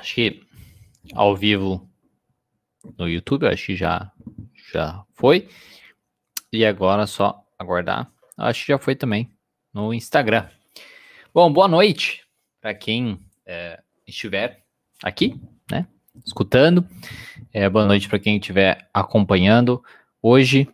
acho que ao vivo no YouTube, acho que já, já foi. E agora é só aguardar. Acho que já foi também no Instagram. Bom, boa noite para quem é, estiver aqui, né? Escutando. É, boa noite para quem estiver acompanhando. Hoje,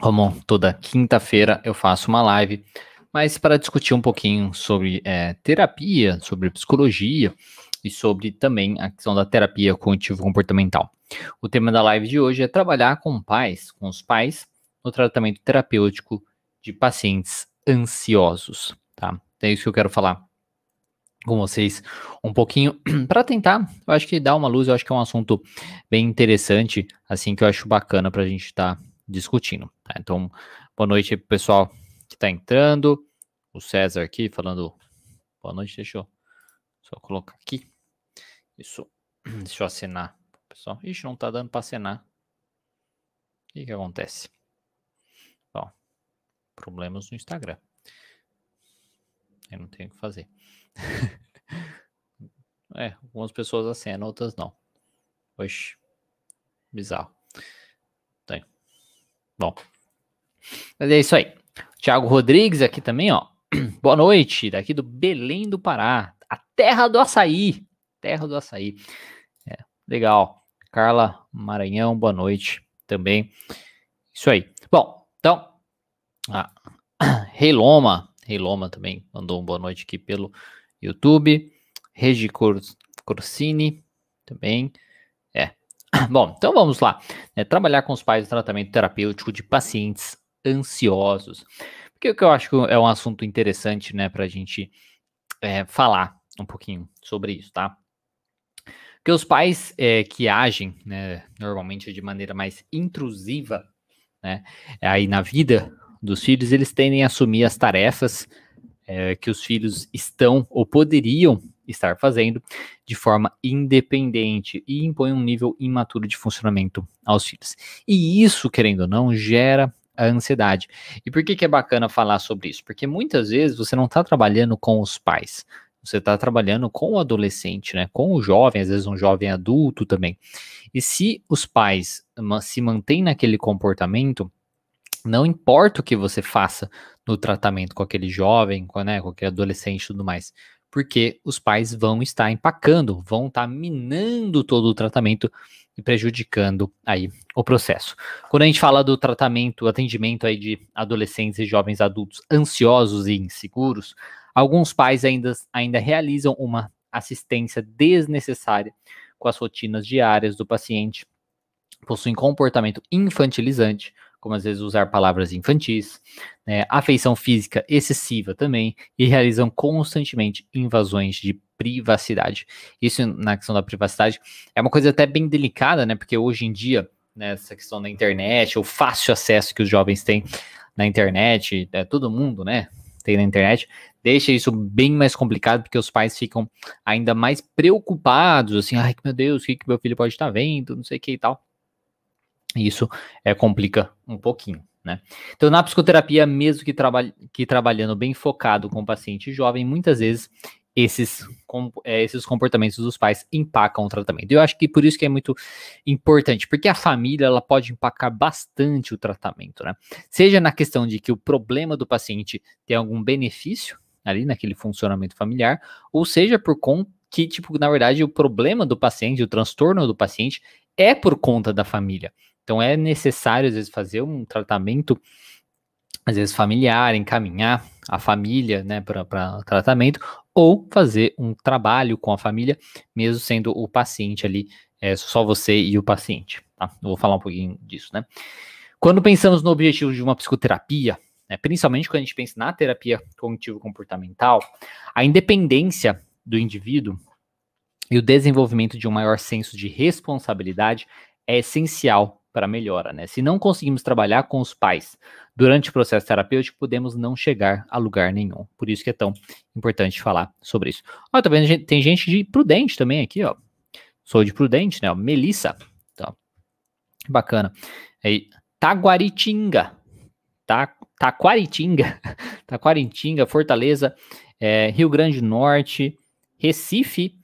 como toda quinta-feira, eu faço uma live mas para discutir um pouquinho sobre é, terapia, sobre psicologia e sobre também a questão da terapia cognitivo-comportamental. O tema da live de hoje é trabalhar com pais, com os pais, no tratamento terapêutico de pacientes ansiosos, tá? Então, é isso que eu quero falar com vocês um pouquinho para tentar, eu acho que dá uma luz, eu acho que é um assunto bem interessante, assim que eu acho bacana para a gente estar tá discutindo. Tá? Então, boa noite pessoal está entrando. O César aqui falando boa noite, deixa eu só colocar aqui. Isso, deixa eu assinar, pessoal. Ixi, não está dando para assinar. O que, que acontece? ó problemas no Instagram. Eu não tenho o que fazer. é, algumas pessoas assinam, outras não. Oxi. bizarro. Tem. Bom, mas é isso aí. Tiago Rodrigues aqui também, ó. Boa noite, daqui do Belém do Pará, a terra do açaí. Terra do açaí. É, legal. Carla Maranhão, boa noite também. Isso aí. Bom, então, a ah, Reiloma, Reiloma também mandou uma boa noite aqui pelo YouTube. Regi Corsini também. É. Bom, então vamos lá. É, trabalhar com os pais no tratamento terapêutico de pacientes ansiosos. Porque o que eu acho que é um assunto interessante, né, para a gente é, falar um pouquinho sobre isso, tá? Porque os pais é, que agem, né, normalmente de maneira mais intrusiva, né, aí na vida dos filhos, eles tendem a assumir as tarefas é, que os filhos estão ou poderiam estar fazendo de forma independente e impõe um nível imaturo de funcionamento aos filhos. E isso, querendo ou não, gera a ansiedade. E por que, que é bacana falar sobre isso? Porque muitas vezes você não está trabalhando com os pais, você está trabalhando com o adolescente, né? Com o jovem, às vezes um jovem adulto também. E se os pais se mantêm naquele comportamento, não importa o que você faça no tratamento com aquele jovem, com, né, com aquele adolescente e tudo mais, porque os pais vão estar empacando, vão estar tá minando todo o tratamento e prejudicando aí o processo. Quando a gente fala do tratamento, atendimento aí de adolescentes e jovens adultos ansiosos e inseguros, alguns pais ainda, ainda realizam uma assistência desnecessária com as rotinas diárias do paciente, possuem comportamento infantilizante, como às vezes usar palavras infantis, né, afeição física excessiva também, e realizam constantemente invasões de privacidade. Isso na questão da privacidade é uma coisa até bem delicada, né? Porque hoje em dia, nessa né, questão da internet, o fácil acesso que os jovens têm na internet, é, todo mundo, né? Tem na internet, deixa isso bem mais complicado, porque os pais ficam ainda mais preocupados, assim, ai meu Deus, o que, que meu filho pode estar vendo, não sei o que e tal. Isso é, complica um pouquinho. Né? Então, na psicoterapia, mesmo que, traba que trabalhando bem focado com o paciente jovem, muitas vezes esses, com, é, esses comportamentos dos pais empacam o tratamento. Eu acho que por isso que é muito importante, porque a família ela pode empacar bastante o tratamento, né? Seja na questão de que o problema do paciente tem algum benefício ali naquele funcionamento familiar, ou seja por conta que, tipo, na verdade, o problema do paciente, o transtorno do paciente é por conta da família. Então é necessário, às vezes, fazer um tratamento, às vezes familiar, encaminhar a família né, para tratamento, ou fazer um trabalho com a família, mesmo sendo o paciente ali, é, só você e o paciente. Tá? Eu vou falar um pouquinho disso, né? Quando pensamos no objetivo de uma psicoterapia, né, principalmente quando a gente pensa na terapia cognitivo-comportamental, a independência do indivíduo e o desenvolvimento de um maior senso de responsabilidade é essencial para melhora, né? Se não conseguimos trabalhar com os pais durante o processo terapêutico, podemos não chegar a lugar nenhum. Por isso que é tão importante falar sobre isso. Ó, tá vendo? Tem gente de Prudente também aqui, ó. Sou de Prudente, né? Melissa. Então, bacana. Aí, Taguaritinga. tá? Taquaritinga. Taquaritinga, Fortaleza, é, Rio Grande do Norte, Recife,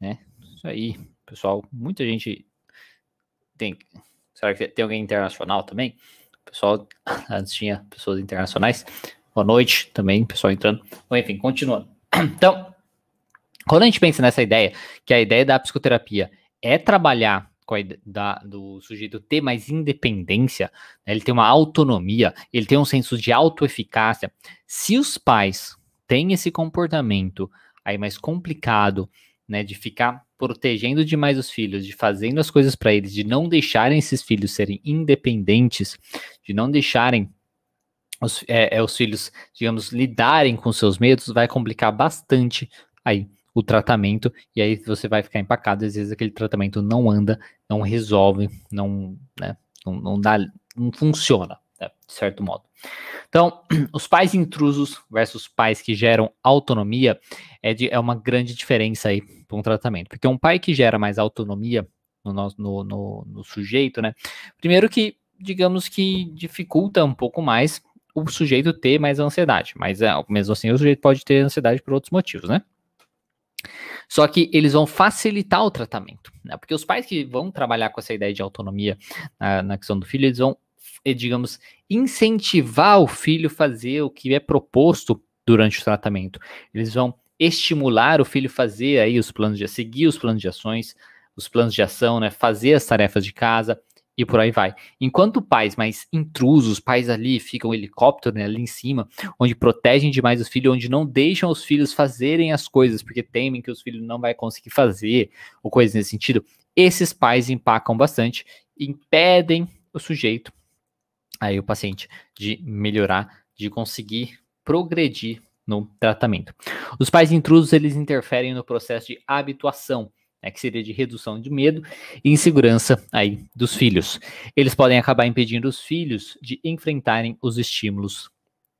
né? Isso aí, pessoal. Muita gente tem Será que tem alguém internacional também? O pessoal, antes tinha pessoas internacionais. Boa noite também, pessoal entrando. Bom, enfim, continuando. Então, quando a gente pensa nessa ideia, que a ideia da psicoterapia é trabalhar com a, da, do sujeito ter mais independência, né, ele tem uma autonomia, ele tem um senso de autoeficácia. Se os pais têm esse comportamento aí mais complicado, né, de ficar protegendo demais os filhos, de fazendo as coisas para eles, de não deixarem esses filhos serem independentes, de não deixarem os, é, é, os filhos, digamos, lidarem com seus medos, vai complicar bastante aí o tratamento e aí você vai ficar empacado. Às vezes aquele tratamento não anda, não resolve, não, né, não, não dá, não funciona. É, de certo modo. Então, os pais intrusos versus pais que geram autonomia é, de, é uma grande diferença aí para um tratamento. Porque um pai que gera mais autonomia no, no, no, no sujeito, né? Primeiro que, digamos que dificulta um pouco mais o sujeito ter mais ansiedade. Mas é, mesmo assim o sujeito pode ter ansiedade por outros motivos, né? Só que eles vão facilitar o tratamento, né? Porque os pais que vão trabalhar com essa ideia de autonomia na, na questão do filho, eles vão é, digamos, incentivar o filho a fazer o que é proposto durante o tratamento. Eles vão estimular o filho a fazer aí os planos de seguir os planos de ações, os planos de ação, né, fazer as tarefas de casa e por aí vai. Enquanto pais mais intrusos, pais ali ficam um helicóptero né, ali em cima, onde protegem demais os filhos, onde não deixam os filhos fazerem as coisas porque temem que os filhos não vai conseguir fazer ou coisas nesse sentido. Esses pais empacam bastante, impedem o sujeito aí o paciente de melhorar, de conseguir progredir no tratamento. Os pais intrusos, eles interferem no processo de habituação, né, que seria de redução de medo e insegurança aí dos filhos. Eles podem acabar impedindo os filhos de enfrentarem os estímulos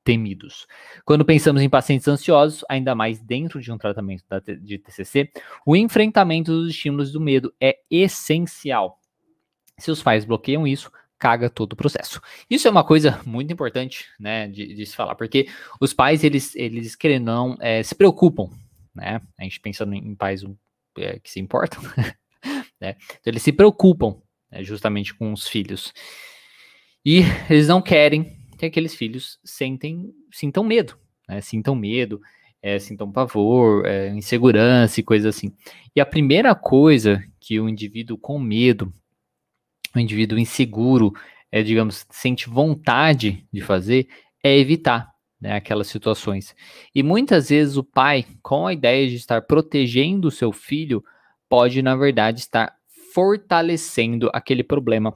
temidos. Quando pensamos em pacientes ansiosos, ainda mais dentro de um tratamento de TCC, o enfrentamento dos estímulos do medo é essencial. Se os pais bloqueiam isso, caga todo o processo. Isso é uma coisa muito importante, né, de, de se falar, porque os pais, eles, eles querendo não, é, se preocupam, né, a gente pensando em pais é, que se importam, né, então eles se preocupam né, justamente com os filhos. E eles não querem que aqueles filhos sentem, sintam medo, né, sintam medo, é, sintam pavor, é, insegurança e coisas assim. E a primeira coisa que o indivíduo com medo o indivíduo inseguro, é, digamos, sente vontade de fazer, é evitar né, aquelas situações. E muitas vezes o pai, com a ideia de estar protegendo o seu filho, pode, na verdade, estar fortalecendo aquele problema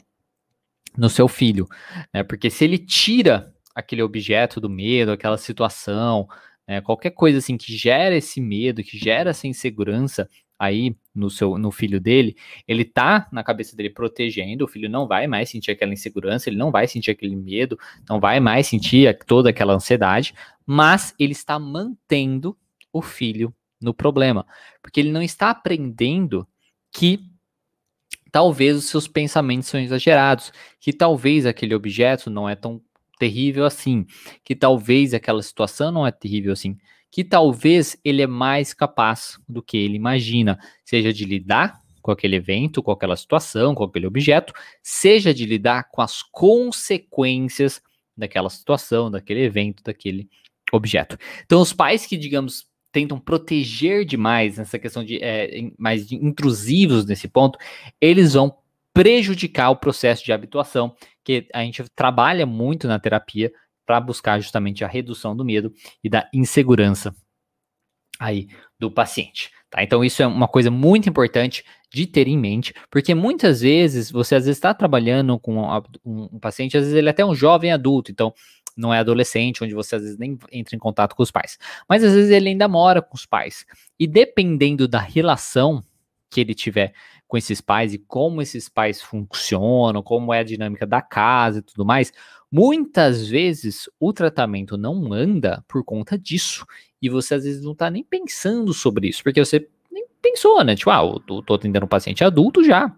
no seu filho. Né? Porque se ele tira aquele objeto do medo, aquela situação, né, qualquer coisa assim que gera esse medo, que gera essa insegurança, aí no seu no filho dele, ele tá na cabeça dele protegendo, o filho não vai mais sentir aquela insegurança, ele não vai sentir aquele medo, não vai mais sentir toda aquela ansiedade, mas ele está mantendo o filho no problema, porque ele não está aprendendo que talvez os seus pensamentos são exagerados, que talvez aquele objeto não é tão terrível assim, que talvez aquela situação não é terrível assim que talvez ele é mais capaz do que ele imagina, seja de lidar com aquele evento, com aquela situação, com aquele objeto, seja de lidar com as consequências daquela situação, daquele evento, daquele objeto. Então, os pais que, digamos, tentam proteger demais nessa questão de é, mais de intrusivos nesse ponto, eles vão prejudicar o processo de habituação que a gente trabalha muito na terapia, para buscar justamente a redução do medo e da insegurança aí do paciente. Tá? Então, isso é uma coisa muito importante de ter em mente, porque muitas vezes você às vezes está trabalhando com um, um, um, paciente, às vezes ele é até um jovem adulto, então não é adolescente, onde você às vezes nem entra em contato com os pais. Mas às vezes ele ainda mora com os pais. E dependendo da relação que ele tiver com esses pais e como esses pais funcionam, como é a dinâmica da casa e tudo mais, muitas vezes o tratamento não anda por conta disso. E você às vezes não tá nem pensando sobre isso, porque você nem pensou, né? Tipo, ah, eu tô, atendendo um paciente adulto já.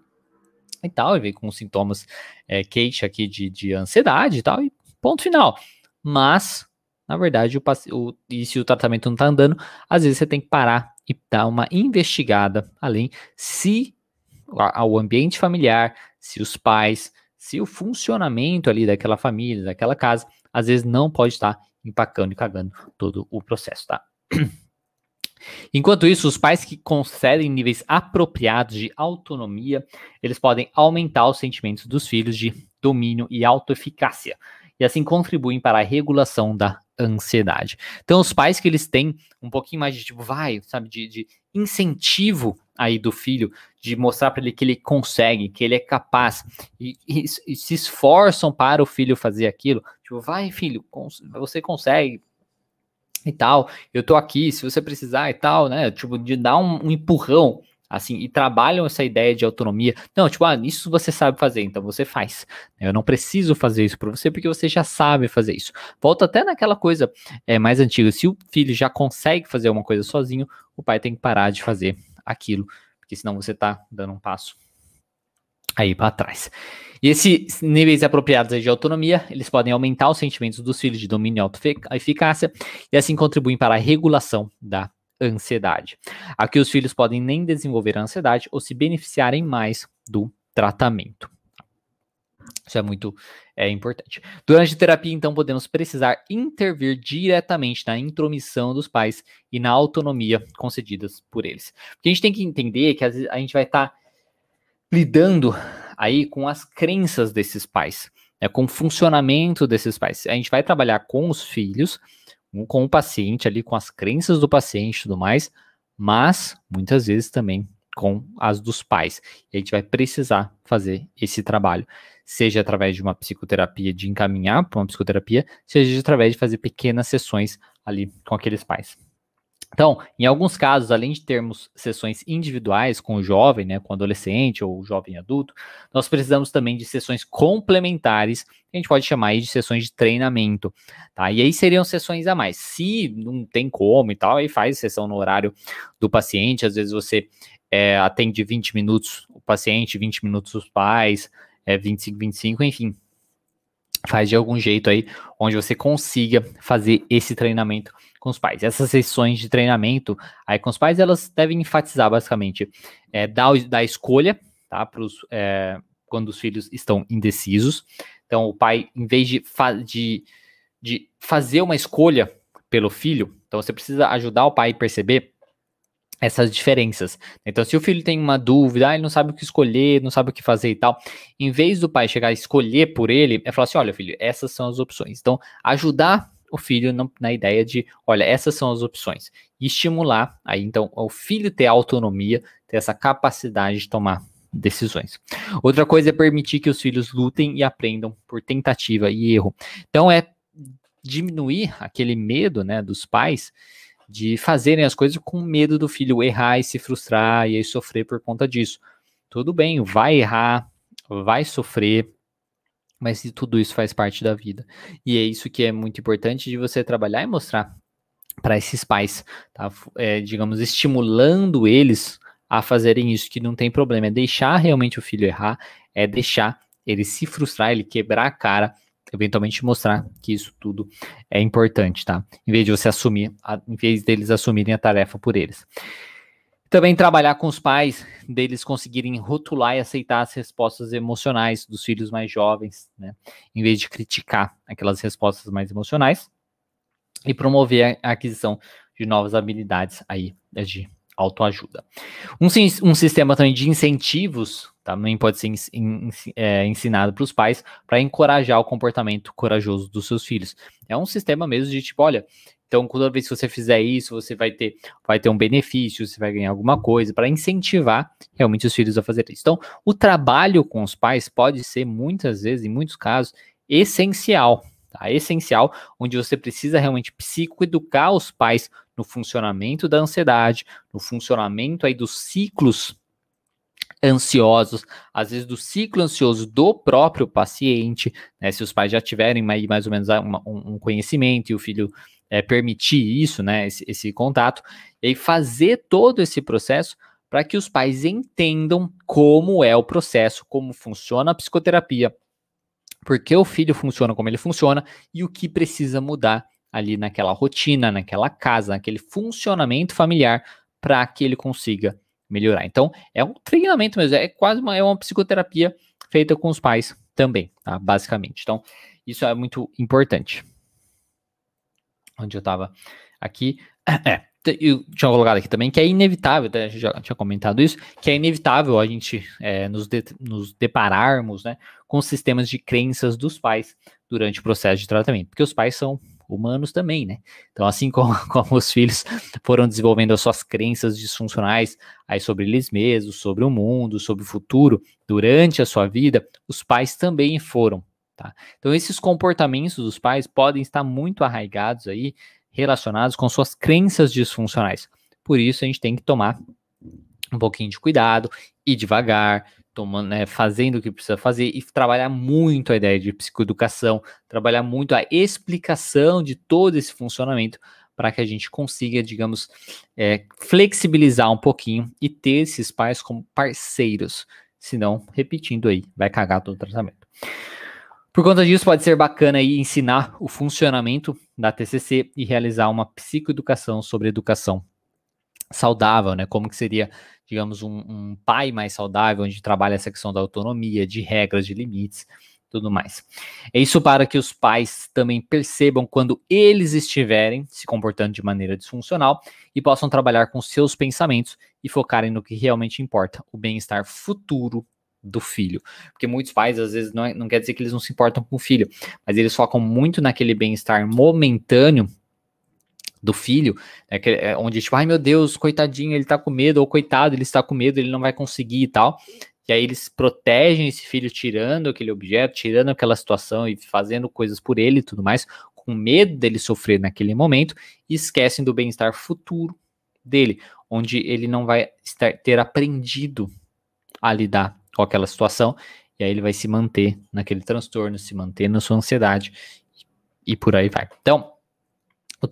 E tal, e veio com sintomas é, queixa aqui de, de ansiedade e tal, e ponto final. Mas, na verdade, o, o, e se o tratamento não tá andando, às vezes você tem que parar e dar uma investigada além se ao ambiente familiar, se os pais, se o funcionamento ali daquela família, daquela casa, às vezes não pode estar empacando e cagando todo o processo, tá? Enquanto isso, os pais que concedem níveis apropriados de autonomia, eles podem aumentar os sentimentos dos filhos de domínio e autoeficácia, e assim contribuem para a regulação da ansiedade. Então, os pais que eles têm um pouquinho mais de tipo, vai, sabe, de, de incentivo aí do filho, de mostrar para ele que ele consegue, que ele é capaz, e, e, e, se esforçam para o filho fazer aquilo, tipo, vai, filho, cons você consegue. E tal, eu tô aqui, se você precisar e tal, né? Tipo, de dar um, um empurrão assim, e trabalham essa ideia de autonomia. Não, tipo, ah, isso você sabe fazer, então você faz. Eu não preciso fazer isso para você porque você já sabe fazer isso. Volta até naquela coisa é, mais antiga. Se o filho já consegue fazer uma coisa sozinho, o pai tem que parar de fazer aquilo, porque senão você está dando um passo aí para trás. E esses níveis apropriados de autonomia, eles podem aumentar os sentimentos dos filhos de domínio e autoeficácia e assim contribuem para a regulação da ansiedade. Aqui os filhos podem nem desenvolver a ansiedade ou se beneficiarem mais do tratamento. Isso é muito é, importante. Durante a terapia, então, podemos precisar intervir diretamente na intromissão dos pais e na autonomia concedidas por eles. Porque a gente tem que entender que a gente vai estar tá lidando aí com as crenças desses pais, né, com o funcionamento desses pais. A gente vai trabalhar com os filhos, com o paciente ali, com as crenças do paciente e tudo mais, mas muitas vezes também com as dos pais. E a gente vai precisar fazer esse trabalho, seja através de uma psicoterapia, de encaminhar para uma psicoterapia, seja através de fazer pequenas sessões ali com aqueles pais. Então, em alguns casos, além de termos sessões individuais com o jovem, né, com o adolescente ou o jovem adulto, nós precisamos também de sessões complementares, que a gente pode chamar de sessões de treinamento, tá? E aí seriam sessões a mais. Se não tem como e tal, aí faz sessão no horário do paciente, às vezes você é, atende 20 minutos o paciente, 20 minutos os pais, é, 25, 25, enfim. Faz de algum jeito aí, onde você consiga fazer esse treinamento com os pais. Essas sessões de treinamento aí com os pais, elas devem enfatizar basicamente é, da, da escolha, tá? Pros, é, quando os filhos estão indecisos. Então, o pai, em vez de, fa de, de fazer uma escolha pelo filho, então você precisa ajudar o pai a perceber essas diferenças. Então, se o filho tem uma dúvida, ah, ele não sabe o que escolher, não sabe o que fazer e tal, em vez do pai chegar a escolher por ele, é falar assim: olha, filho, essas são as opções. Então, ajudar o filho na ideia de, olha, essas são as opções. E estimular, aí então, o filho ter autonomia, ter essa capacidade de tomar decisões. Outra coisa é permitir que os filhos lutem e aprendam por tentativa e erro. Então é diminuir aquele medo, né, dos pais de fazerem as coisas com medo do filho errar e se frustrar e aí sofrer por conta disso. Tudo bem, vai errar, vai sofrer, mas tudo isso faz parte da vida. E é isso que é muito importante de você trabalhar e mostrar para esses pais, tá? É, digamos, estimulando eles a fazerem isso, que não tem problema, é deixar realmente o filho errar, é deixar ele se frustrar, ele quebrar a cara, eventualmente mostrar que isso tudo é importante, tá? Em vez de você assumir, a, em vez deles assumirem a tarefa por eles. Também trabalhar com os pais, deles conseguirem rotular e aceitar as respostas emocionais dos filhos mais jovens, né? Em vez de criticar aquelas respostas mais emocionais. E promover a aquisição de novas habilidades aí né, de autoajuda. Um, um sistema também de incentivos também pode ser é, ensinado para os pais para encorajar o comportamento corajoso dos seus filhos. É um sistema mesmo de tipo, olha, então, toda vez que você fizer isso, você vai ter, vai ter um benefício, você vai ganhar alguma coisa para incentivar realmente os filhos a fazer isso. Então, o trabalho com os pais pode ser muitas vezes, em muitos casos, essencial, tá? Essencial, onde você precisa realmente psicoeducar os pais no funcionamento da ansiedade, no funcionamento aí dos ciclos ansiosos, às vezes do ciclo ansioso do próprio paciente, né? Se os pais já tiverem mais, mais ou menos ah, um conhecimento e o filho é, permitir isso, né, esse, esse contato, e fazer todo esse processo para que os pais entendam como é o processo, como funciona a psicoterapia, porque o filho funciona como ele funciona e o que precisa mudar ali naquela rotina, naquela casa, naquele funcionamento familiar para que ele consiga melhorar. Então, é um treinamento mesmo, é quase uma, é uma psicoterapia feita com os pais também, tá? basicamente. Então, isso é muito importante onde eu estava aqui. É, eu tinha colocado aqui também que é inevitável, né, a gente já tinha comentado isso, que é inevitável a gente é, nos, de, nos depararmos né, com sistemas de crenças dos pais durante o processo de tratamento, porque os pais são humanos também, né? Então, assim como, como os filhos foram desenvolvendo as suas crenças disfuncionais aí sobre eles mesmos, sobre o mundo, sobre o futuro, durante a sua vida, os pais também foram Tá? Então, esses comportamentos dos pais podem estar muito arraigados aí, relacionados com suas crenças disfuncionais. Por isso, a gente tem que tomar um pouquinho de cuidado e devagar, tomando, né, fazendo o que precisa fazer e trabalhar muito a ideia de psicoeducação, trabalhar muito a explicação de todo esse funcionamento para que a gente consiga, digamos, é, flexibilizar um pouquinho e ter esses pais como parceiros, senão, repetindo aí, vai cagar todo o tratamento. Por conta disso, pode ser bacana aí ensinar o funcionamento da TCC e realizar uma psicoeducação sobre educação saudável, né? Como que seria, digamos, um, um pai mais saudável, onde trabalha essa questão da autonomia, de regras, de limites, tudo mais. É isso para que os pais também percebam quando eles estiverem se comportando de maneira disfuncional e possam trabalhar com seus pensamentos e focarem no que realmente importa, o bem-estar futuro do filho. Porque muitos pais, às vezes, não, é, não quer dizer que eles não se importam com o filho, mas eles focam muito naquele bem-estar momentâneo do filho, né, que, é, onde tipo, ai meu Deus, coitadinho, ele tá com medo, ou coitado, ele está com medo, ele não vai conseguir e tal. E aí eles protegem esse filho tirando aquele objeto, tirando aquela situação e fazendo coisas por ele e tudo mais, com medo dele sofrer naquele momento, e esquecem do bem-estar futuro dele, onde ele não vai estar, ter aprendido a lidar com aquela situação, e aí ele vai se manter naquele transtorno, se manter na sua ansiedade e por aí vai. Então,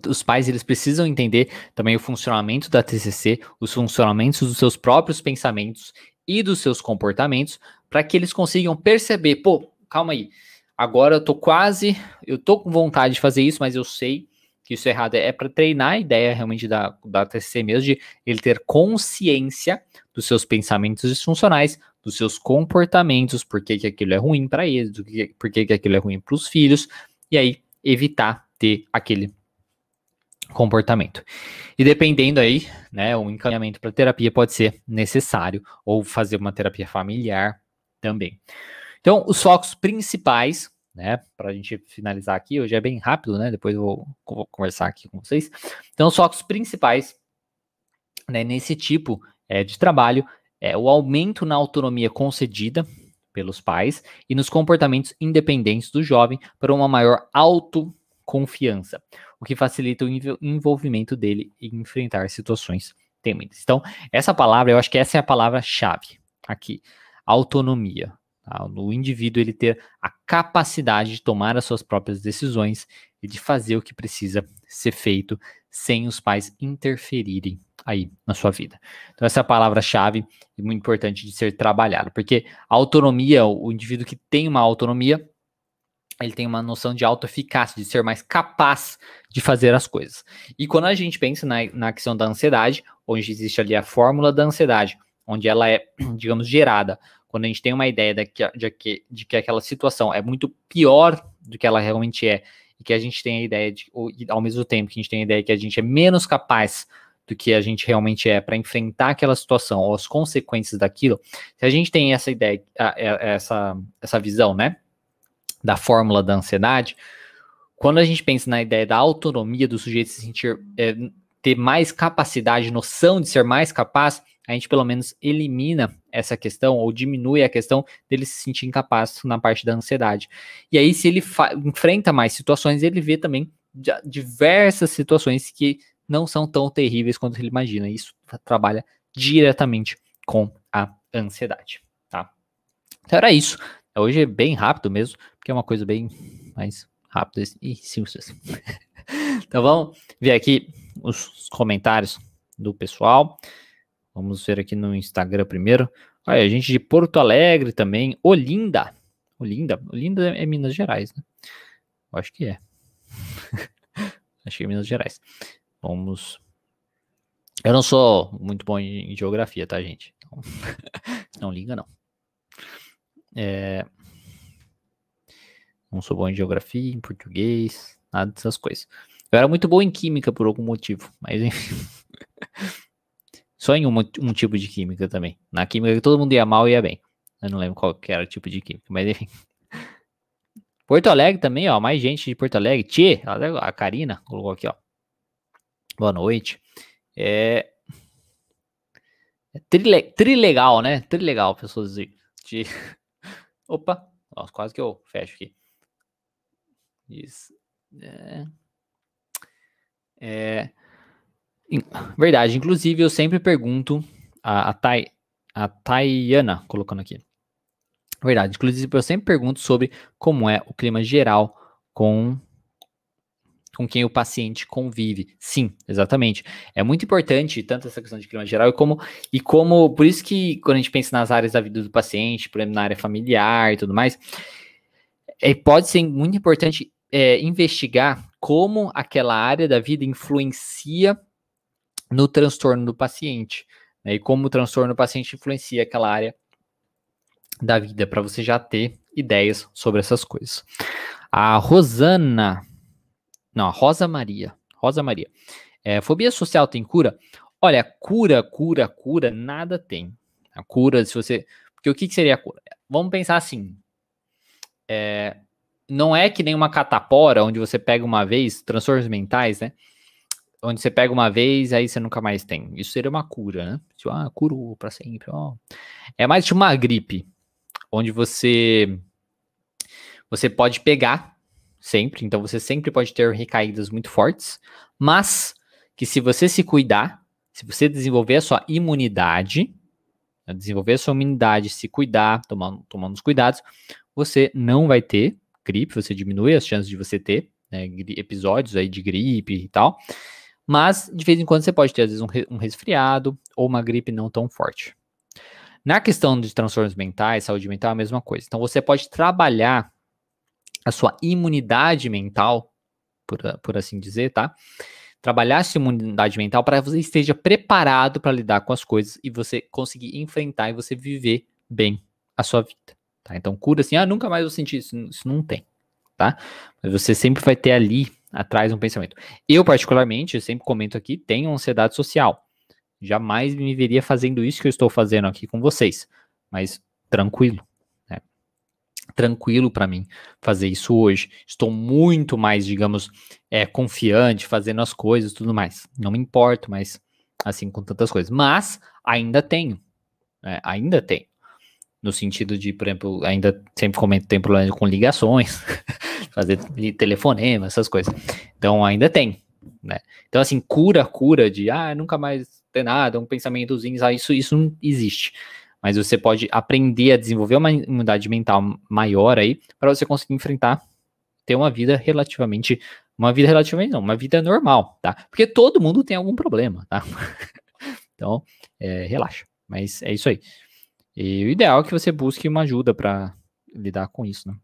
os pais eles precisam entender também o funcionamento da TCC, os funcionamentos dos seus próprios pensamentos e dos seus comportamentos, para que eles consigam perceber, pô, calma aí, agora eu tô quase, eu tô com vontade de fazer isso, mas eu sei que isso é errado. É para treinar a ideia realmente da, da TCC mesmo, de ele ter consciência dos seus pensamentos disfuncionais dos seus comportamentos, por que, que aquilo é ruim para eles, por que, que aquilo é ruim para os filhos, e aí evitar ter aquele comportamento. E dependendo aí, né, um encaminhamento para terapia pode ser necessário ou fazer uma terapia familiar também. Então, os focos principais, né, para a gente finalizar aqui, hoje é bem rápido, né, depois eu vou, vou conversar aqui com vocês. Então, os focos principais, né, nesse tipo é, de trabalho é, o aumento na autonomia concedida pelos pais e nos comportamentos independentes do jovem para uma maior autoconfiança, o que facilita o envolvimento dele em enfrentar situações temidas. Então, essa palavra, eu acho que essa é a palavra-chave aqui, autonomia. Tá? No indivíduo ele ter a capacidade de tomar as suas próprias decisões e de fazer o que precisa ser feito sem os pais interferirem aí na sua vida. Então, essa é a palavra-chave e muito importante de ser trabalhada, porque a autonomia, o indivíduo que tem uma autonomia, ele tem uma noção de autoeficácia, de ser mais capaz de fazer as coisas. E quando a gente pensa na, na questão da ansiedade, onde existe ali a fórmula da ansiedade, onde ela é, digamos, gerada, quando a gente tem uma ideia de que, de que, de que aquela situação é muito pior do que ela realmente é, e que a gente tem a ideia de, ou, ao mesmo tempo que a gente tem a ideia que a gente é menos capaz do que a gente realmente é para enfrentar aquela situação ou as consequências daquilo, se a gente tem essa ideia, é, essa, essa visão, né, da fórmula da ansiedade, quando a gente pensa na ideia da autonomia do sujeito se sentir, é, ter mais capacidade, noção de ser mais capaz, a gente pelo menos elimina essa questão ou diminui a questão dele se sentir incapaz na parte da ansiedade. E aí, se ele enfrenta mais situações, ele vê também diversas situações que não são tão terríveis quanto ele imagina. Isso trabalha diretamente com a ansiedade, tá? Então era isso. Hoje é bem rápido mesmo, porque é uma coisa bem mais rápida e simples. então vamos ver aqui os comentários do pessoal. Vamos ver aqui no Instagram primeiro. Olha, gente de Porto Alegre também. Olinda. Olinda. Olinda é Minas Gerais, né? Eu acho que é. acho que é Minas Gerais. Vamos. Eu não sou muito bom em, geografia, tá, gente? Então, não liga, não. É... Não sou bom em geografia, em português, nada dessas coisas. Eu era muito bom em química por algum motivo, mas enfim. Só em um, um tipo de química também. Na química todo mundo ia mal e ia bem. Eu não lembro qual era o tipo de química, mas enfim. Porto Alegre também, ó. Mais gente de Porto Alegre. Tchê, a Karina colocou aqui, ó. Boa noite. É. é trile... Trilegal, né? Trilegal, pessoas de. de... Opa! Nossa, quase que eu fecho aqui. Isso. É... É... Verdade. Inclusive, eu sempre pergunto a, a, Thay, a Tayana, colocando aqui. Verdade. Inclusive, eu sempre pergunto sobre como é o clima geral com com quem o paciente convive. Sim, exatamente. É muito importante tanto essa questão de clima geral como e como por isso que quando a gente pensa nas áreas da vida do paciente, por exemplo, na área familiar e tudo mais, é, pode ser muito importante é, investigar como aquela área da vida influencia no transtorno do paciente né, e como o transtorno do paciente influencia aquela área da vida para você já ter ideias sobre essas coisas. A Rosana não, Rosa Maria. Rosa Maria. É, fobia social tem cura? Olha, cura, cura, cura, nada tem. A cura, se você. Porque o que, que seria a cura? Vamos pensar assim. É, não é que nem uma catapora, onde você pega uma vez, transtornos mentais, né? Onde você pega uma vez, aí você nunca mais tem. Isso seria uma cura, né? Tipo, ah, curou pra sempre. Ó. É mais de tipo uma gripe, onde você. Você pode pegar sempre. Então você sempre pode ter recaídas muito fortes, mas que se você se cuidar, se você desenvolver a sua imunidade, né, desenvolver a sua imunidade, se cuidar, tomar, tomando os cuidados, você não vai ter gripe, você diminui as chances de você ter né, episódios aí de gripe e tal. Mas de vez em quando você pode ter, às vezes, um, um resfriado ou uma gripe não tão forte. Na questão de transtornos mentais, saúde mental é a mesma coisa. Então, você pode trabalhar a sua imunidade mental, por, ah, por assim dizer, tá? Trabalhar sua imunidade mental para você esteja preparado para lidar com as coisas e você conseguir enfrentar e você viver bem a sua vida, tá? Então, cura assim, ah, nunca mais vou sentir isso, isso não tem, tá? Mas você sempre vai ter ali atrás um pensamento. Eu, particularmente, eu sempre comento aqui, tenho ansiedade social. Jamais me veria fazendo isso que eu estou fazendo aqui com vocês, mas tranquilo, tranquilo para mim fazer isso hoje. Estou muito mais, digamos, é, confiante, fazendo as coisas, tudo mais. Não me importo mais assim com tantas coisas, mas ainda tenho, né? ainda tenho. No sentido de, por exemplo, ainda sempre comento tem problema com ligações, fazer telefonema, essas coisas. Então ainda tem, né? Então assim, cura, cura de, ah, nunca mais ter nada, um pensamentozinho, ah, isso isso não existe mas você pode aprender a desenvolver uma imunidade mental maior aí para você conseguir enfrentar ter uma vida relativamente uma vida relativamente não, uma vida normal, tá? Porque todo mundo tem algum problema, tá? então, é, relaxa. Mas é isso aí. E o ideal é que você busque uma ajuda para lidar com isso, né?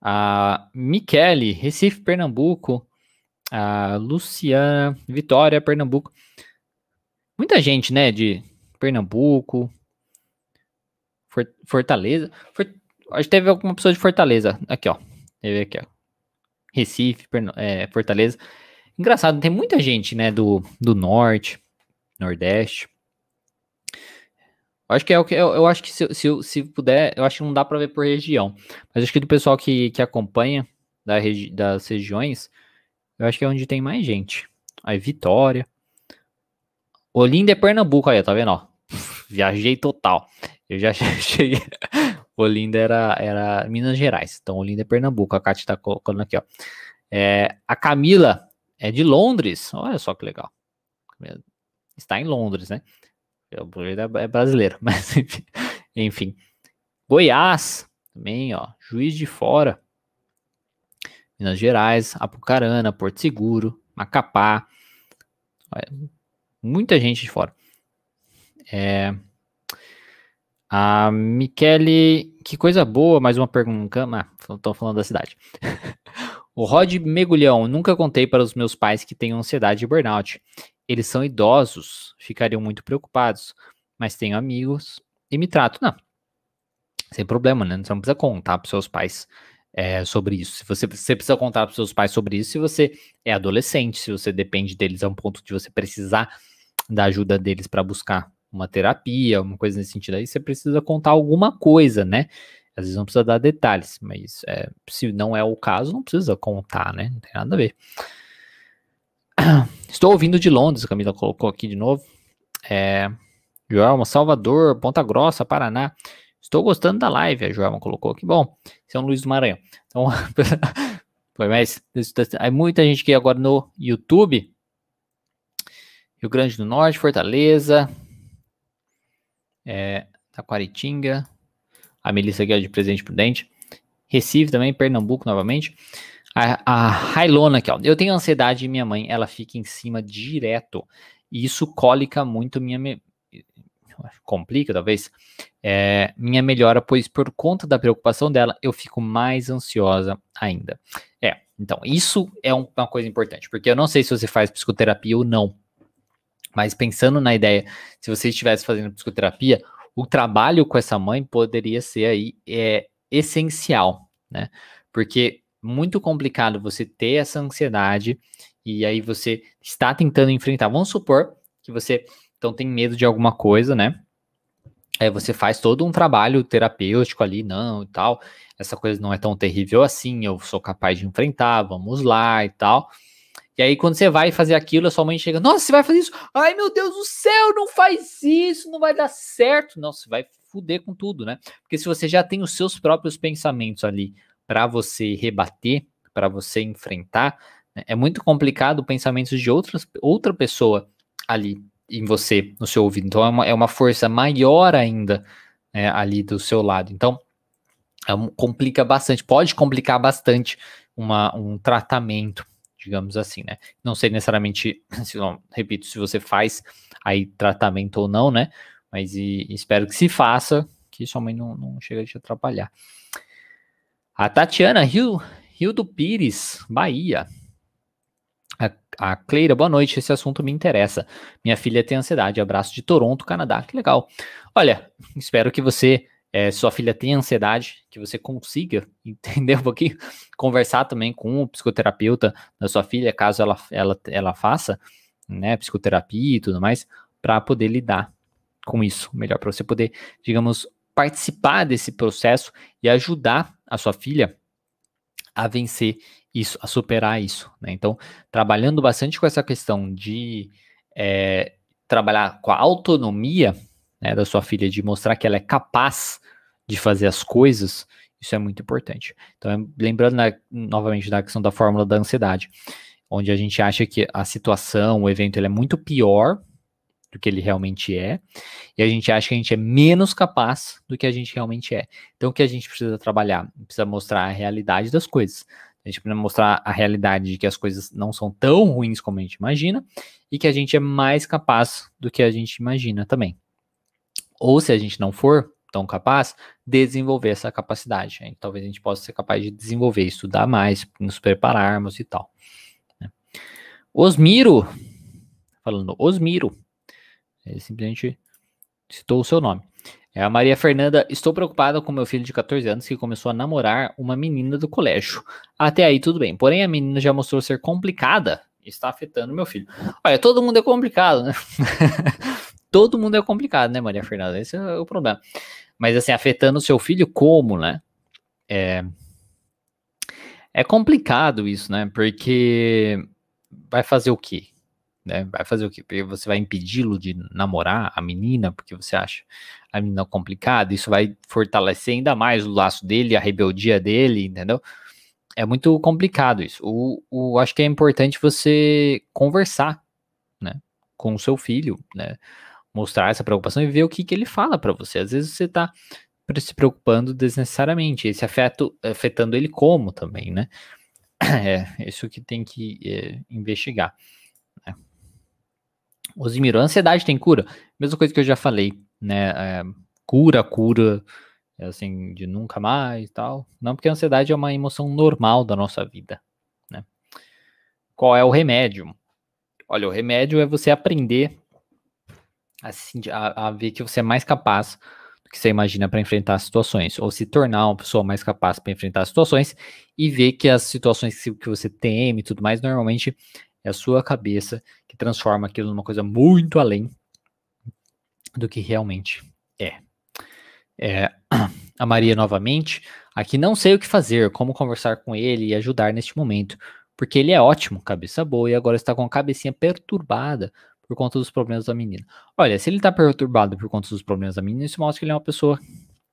A Michele, Recife, Pernambuco. A Luciana, Vitória, Pernambuco. Muita gente, né, de Pernambuco, Fortaleza. acho que teve alguma pessoa de Fortaleza. Aqui, ó. Teve aqui, ó. Recife, é, Fortaleza. Engraçado, tem muita gente, né, do, do norte, nordeste. acho que é o que eu, eu acho que se, se, se, puder, eu acho que não dá para ver por região, mas acho que do pessoal que, que acompanha da regi das regiões, eu acho que é onde tem mais gente. Aí Vitória, Olinda é Pernambuco aí, tá vendo? Ó, viajei total. Eu já cheguei. Olinda era, era Minas Gerais, então Olinda é Pernambuco. A Kate tá colocando aqui, ó. É, a Camila é de Londres, olha só que legal. Está em Londres, né? É, é brasileiro, mas enfim. Goiás também, ó. Juiz de Fora, Minas Gerais, Apucarana, Porto Seguro, Macapá. Olha, muita gente de fora. É... A Michele, que coisa boa, mais uma pergunta. Ah, estou falando da cidade. o Rod Megulhão, nunca contei para os meus pais que tenho ansiedade e burnout. Eles são idosos, ficariam muito preocupados, mas tenho amigos e me trato. Não, sem problema, né? Você não precisa contar para seus pais é, sobre isso. Se você, você precisa contar para seus pais sobre isso, se você é adolescente, se você depende deles a é um ponto de você precisar da ajuda deles para buscar uma terapia, alguma coisa nesse sentido aí, você precisa contar alguma coisa, né? Às vezes não precisa dar detalhes, mas é, se não é o caso, não precisa contar, né? Não tem nada a ver. Estou ouvindo de Londres, a Camila colocou aqui de novo. É, Joelma, Salvador, Ponta Grossa, Paraná. Estou gostando da live, a Joelma colocou aqui. Bom, São é Luiz do Maranhão. Então, foi mais. Há tá, muita gente aqui agora no YouTube. Rio Grande do Norte, Fortaleza, é, Taquaritinga, a Melissa aqui é de Presidente Prudente, Recife também, Pernambuco novamente. A, Railona aqui, ó. Eu tenho ansiedade e minha mãe, ela fica em cima direto. E isso colica muito minha. Me... Complica, talvez. É, minha melhora, pois por conta da preocupação dela, eu fico mais ansiosa ainda. É, então, isso é uma coisa importante, porque eu não sei se você faz psicoterapia ou não, mas pensando na ideia, se você estivesse fazendo psicoterapia, o trabalho com essa mãe poderia ser aí é, essencial, né? Porque muito complicado você ter essa ansiedade e aí você está tentando enfrentar. Vamos supor que você então tem medo de alguma coisa, né? Aí é, você faz todo um trabalho terapêutico ali, não, e tal. Essa coisa não é tão terrível assim, eu sou capaz de enfrentar, vamos lá e tal. E aí, quando você vai fazer aquilo, a sua mãe chega, nossa, você vai fazer isso? Ai, meu Deus do céu, não faz isso, não vai dar certo. Não, você vai fuder com tudo, né? Porque se você já tem os seus próprios pensamentos ali para você rebater, para você enfrentar, né? é muito complicado pensamentos de outras, outra pessoa ali em você, no seu ouvido. Então, é uma, é uma força maior ainda né ali do seu lado. Então, é um, complica bastante, pode complicar bastante uma, um tratamento digamos assim, né? Não sei necessariamente, se, não, repito, se você faz aí tratamento ou não, né? Mas e, espero que se faça, que sua mãe não, não chega a te atrapalhar. A Tatiana Rio, Rio do Pires, Bahia. A, a Cleira, boa noite. Esse assunto me interessa. Minha filha tem ansiedade. Abraço de Toronto, Canadá. Que legal. Olha, espero que você é, sua filha tem ansiedade, que você consiga entender um pouquinho, conversar também com o psicoterapeuta da sua filha, caso ela, ela, ela faça, né, psicoterapia e tudo mais, para poder lidar com isso melhor, para você poder, digamos, participar desse processo e ajudar a sua filha a vencer isso, a superar isso. Né? Então, trabalhando bastante com essa questão de é, trabalhar com a autonomia né, da sua filha, de mostrar que ela é capaz de fazer as coisas, isso é muito importante. Então, lembrando né, novamente da questão da fórmula da ansiedade, onde a gente acha que a situação, o evento, ele é muito pior do que ele realmente é, e a gente acha que a gente é menos capaz do que a gente realmente é. Então, o que a gente precisa trabalhar? Precisa mostrar a realidade das coisas. A gente precisa mostrar a realidade de que as coisas não são tão ruins como a gente imagina e que a gente é mais capaz do que a gente imagina também. Ou se a gente não for tão capaz, desenvolver essa capacidade. Né? Então, talvez a gente possa ser capaz de desenvolver, estudar mais, nos prepararmos e tal. Né? Osmiro, falando Osmiro, ele simplesmente citou o seu nome. É a Maria Fernanda. Estou preocupada com meu filho de 14 anos que começou a namorar uma menina do colégio. Até aí tudo bem. Porém, a menina já mostrou ser complicada e está afetando meu filho. Olha, todo mundo é complicado, né? todo mundo é complicado, né, Maria Fernanda? Esse é o problema. Mas assim, afetando o seu filho como, né? É, é complicado isso, né? Porque vai fazer o quê? Né? Vai fazer o quê? Porque você vai impedi-lo de namorar a menina, porque você acha a menina complicada, isso vai fortalecer ainda mais o laço dele, a rebeldia dele, entendeu? É muito complicado isso. O, o, acho que é importante você conversar, né? Com o seu filho, né? mostrar essa preocupação e ver o que, que ele fala para você. Às vezes você está se preocupando desnecessariamente, esse afeto afetando ele como também, né? É isso que tem que é, investigar. Né? Osimiro, ansiedade tem cura? Mesma coisa que eu já falei, né? É, cura, cura, é assim, de nunca mais e tal. Não, porque a ansiedade é uma emoção normal da nossa vida, né? Qual é o remédio? Olha, o remédio é você aprender assim, a, a ver que você é mais capaz do que você imagina para enfrentar situações, ou se tornar uma pessoa mais capaz para enfrentar situações e ver que as situações que, você teme e tudo mais, normalmente é a sua cabeça que transforma aquilo numa coisa muito além do que realmente é. é. A Maria novamente, aqui não sei o que fazer, como conversar com ele e ajudar neste momento, porque ele é ótimo, cabeça boa, e agora está com a cabecinha perturbada por conta dos problemas da menina. Olha, se ele está perturbado por conta dos problemas da menina, isso mostra que ele é uma pessoa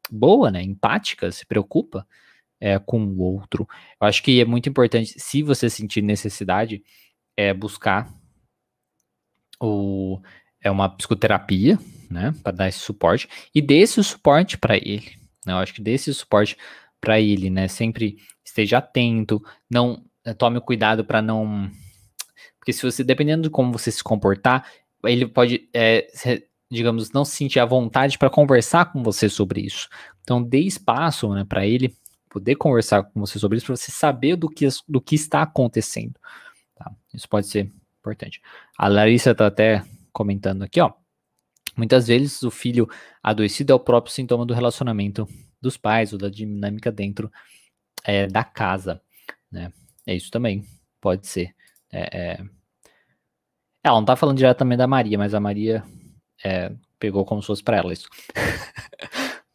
boa, né? Empática, se preocupa é, com o outro. Eu acho que é muito importante, se você sentir necessidade, é buscar o, é uma psicoterapia, né? Para dar esse suporte. E dê esse suporte para ele. Né? Eu acho que dê esse suporte para ele, né? Sempre esteja atento, não eh, tome cuidado para não porque se você, dependendo de como você se comportar, ele pode, é, digamos, não se sentir à vontade para conversar com você sobre isso. Então, dê espaço né, para ele poder conversar com você sobre isso, para você saber do que, do que está acontecendo. Tá? Isso pode ser importante. A Larissa está até comentando aqui, ó. Muitas vezes o filho adoecido é o próprio sintoma do relacionamento dos pais ou da dinâmica dentro é, da casa, né? É isso também, pode ser. É, é, é, ela não tá falando diretamente da Maria, mas a Maria é, pegou como se fosse pra ela isso.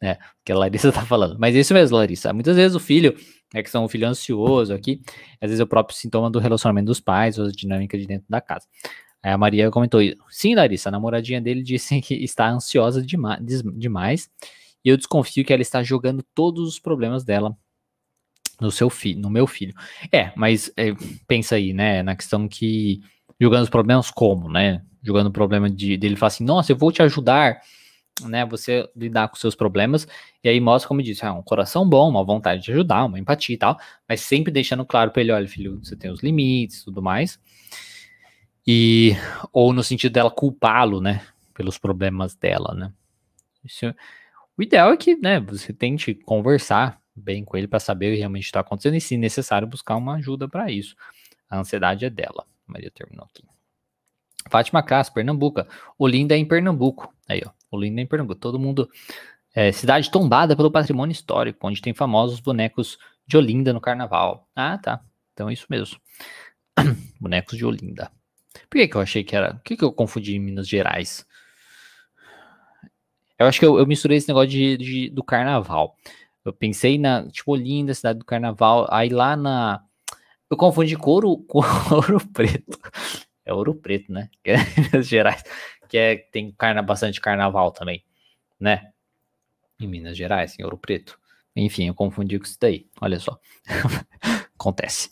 né? Que a Larissa tá falando. Mas é isso mesmo, Larissa. Muitas vezes o filho, é que são um filho ansioso aqui, às vezes é o próprio sintoma do relacionamento dos pais ou a dinâmica de dentro da casa. Aí a Maria comentou: isso sim, Larissa, a namoradinha dele disse que está ansiosa demais. E eu desconfio que ela está jogando todos os problemas dela no seu filho, no meu filho. É, mas é, pensa aí, né, na questão que jogando os problemas como, né? Jogando o problema de dele falar assim, nossa, eu vou te ajudar, né? Você lidar com seus problemas, e aí mostra, como disse, ah, um coração bom, uma vontade de ajudar, uma empatia e tal, mas sempre deixando claro para ele, olha, filho, você tem os limites e tudo mais. E, ou no sentido dela culpá-lo, né? Pelos problemas dela, né? Isso, o ideal é que, né, você tente conversar bem com ele para saber o que realmente está acontecendo e, se necessário, buscar uma ajuda para isso. A ansiedade é dela. Maria terminou aqui. Fátima Castro, Pernambuco. Olinda é em Pernambuco. Aí, ó. Olinda é em Pernambuco. Todo mundo. É, cidade tombada pelo patrimônio histórico, onde tem famosos bonecos de Olinda no carnaval. Ah, tá. Então é isso mesmo. bonecos de Olinda. Por que, que eu achei que era. Por que, que eu confundi em Minas Gerais? Eu acho que eu, eu misturei esse negócio de, de, do carnaval. Eu pensei na. Tipo, Olinda, cidade do carnaval. Aí lá na eu confundi com ouro, com ouro preto. É ouro preto, né? Que é Minas Gerais. Que é, tem carna, bastante carnaval também, né? Em Minas Gerais, em ouro preto. Enfim, eu confundi com isso daí. Olha só. acontece.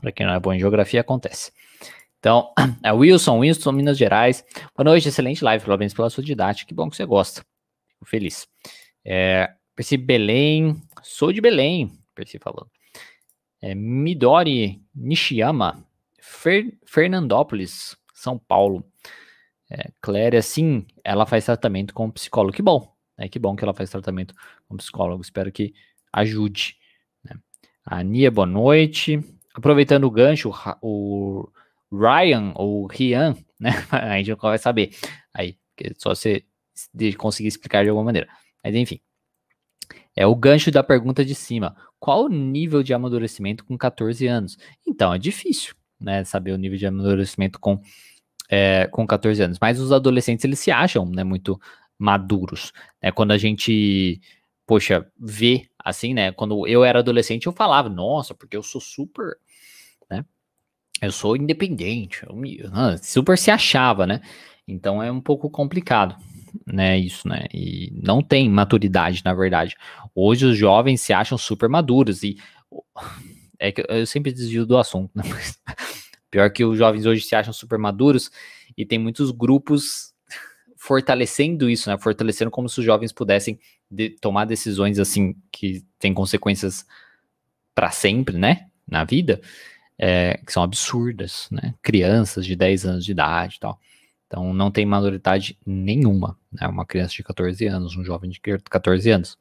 Para quem não é bom em geografia, acontece. Então, é Wilson, Winston, Minas Gerais. Boa noite, excelente live. Parabéns pela sua didática. Que bom que você gosta. Fico feliz. É, Percy Belém. Sou de Belém, Percy falando é, Midori Nishiyama, Fer, Fernandópolis, São Paulo. É, Cléria, sim, ela faz tratamento com psicólogo. Que bom, né? Que bom que ela faz tratamento com psicólogo. Espero que ajude. Né? A Nia, boa noite. Aproveitando o gancho, o Ryan, ou Rian, né? A gente nunca vai saber. Aí, só se conseguir explicar de alguma maneira. Mas enfim. É o gancho da pergunta de cima. Qual o nível de amadurecimento com 14 anos? Então, é difícil, né, saber o nível de amadurecimento com, é, com 14 anos. Mas os adolescentes, eles se acham, né, muito maduros. né? quando a gente, poxa, vê, assim, né, quando eu era adolescente, eu falava, nossa, porque eu sou super, né, eu sou independente, eu me, super se achava, né, então é um pouco complicado né? Isso, né? E não tem maturidade, na verdade. Hoje os jovens se acham super maduros e é que eu sempre desvio do assunto, né? Mas pior que os jovens hoje se acham super maduros e tem muitos grupos fortalecendo isso, né? Fortalecendo como se os jovens pudessem de tomar decisões assim que tem consequências para sempre, né? Na vida, é, que são absurdas, né? Crianças de 10 anos de idade e tal. Então não tem maioridade nenhuma, né? Uma criança de 14 anos, um jovem de 14 anos.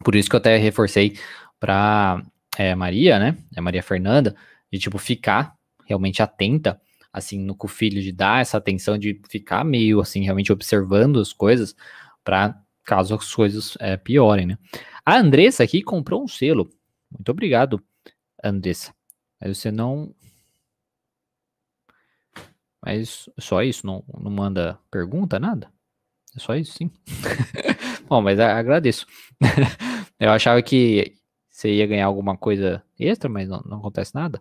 Por isso que eu até reforcei para é, eh, Maria, né? É Maria Fernanda, de tipo ficar realmente atenta assim no com o filho de dar essa atenção de ficar meio assim realmente observando as coisas para caso as coisas é, piorem, né? A Andressa aqui comprou um selo. Muito obrigado, Andressa. Aí você não mas só isso, não, não manda pergunta, nada? É só isso, sim. Bom, mas agradeço. eu achava que você ia ganhar alguma coisa extra, mas não, não acontece nada.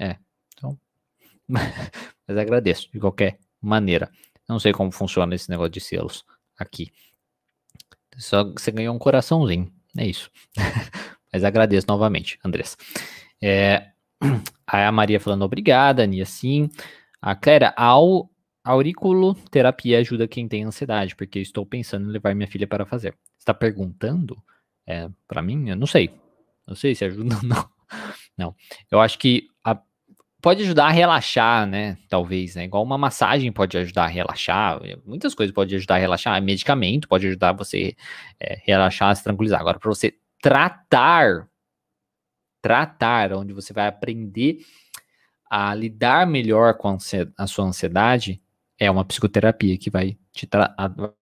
É, então. mas agradeço, de qualquer maneira. Não sei como funciona esse negócio de selos aqui. Só você ganhou um coraçãozinho, é isso. mas agradeço novamente, Andressa. É, a Maria falando obrigada, Nia, sim. A ah, Clara, a auriculoterapia ajuda quem tem ansiedade, porque estou pensando em levar minha filha para fazer. Está perguntando? É, para mim, eu não sei. Não sei se ajuda ou não. Não. Eu acho que a, pode ajudar a relaxar, né? Talvez, né? Igual uma massagem pode ajudar a relaxar. É, muitas coisas podem ajudar a relaxar. Medicamento pode ajudar você é, relaxar, se tranquilizar. Agora, para você tratar, tratar, onde você vai aprender a lidar melhor com a sua ansiedade é uma psicoterapia que vai te, vai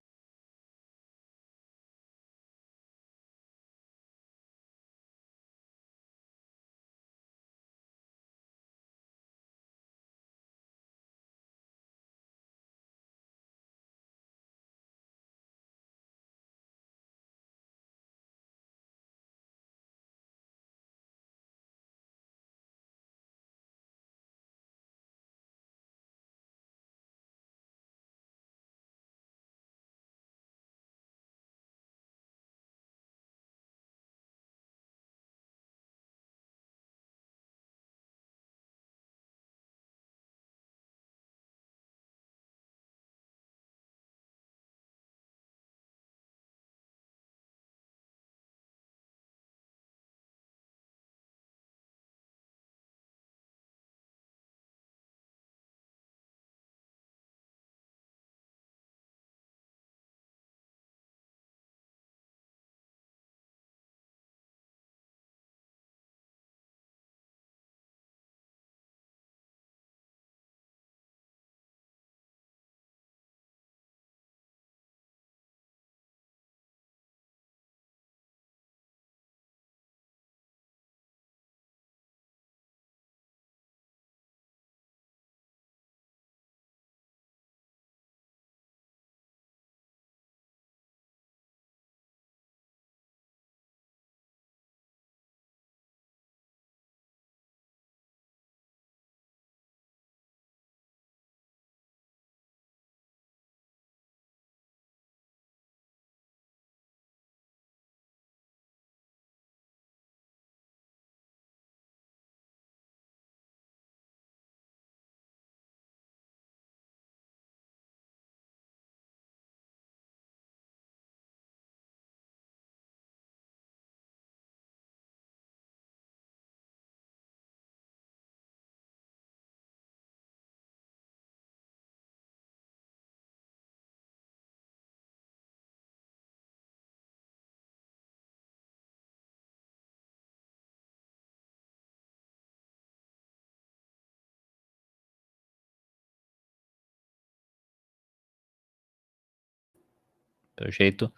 Pelo jeito.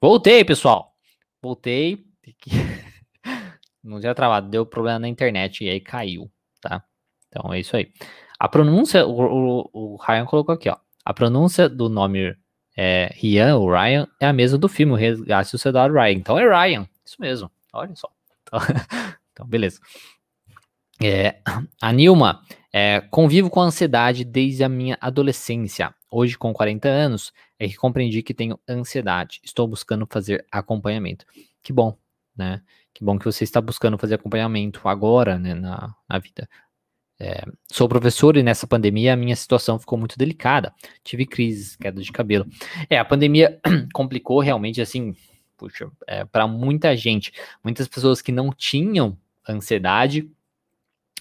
Voltei, pessoal. Voltei. Não tinha travado, deu problema na internet e aí caiu, tá? Então é isso aí. A pronúncia, o, o, o Ryan colocou aqui, ó. A pronúncia do nome é, Ryan, o Ryan, é a mesma do filme, o Resgate o Soldado Ryan. Então é Ryan, isso mesmo. Olha só. Então, então beleza. É, a Nilma, é, convivo com ansiedade desde a minha adolescência. Hoje, com 40 anos, é que compreendi que tenho ansiedade. Estou buscando fazer acompanhamento. Que bom, né? Que bom que você está buscando fazer acompanhamento agora, né, na, na vida. É, sou professor e nessa pandemia a minha situação ficou muito delicada. Tive crises, queda de cabelo. É, a pandemia complicou realmente, assim, puxa, é, para muita gente. Muitas pessoas que não tinham ansiedade,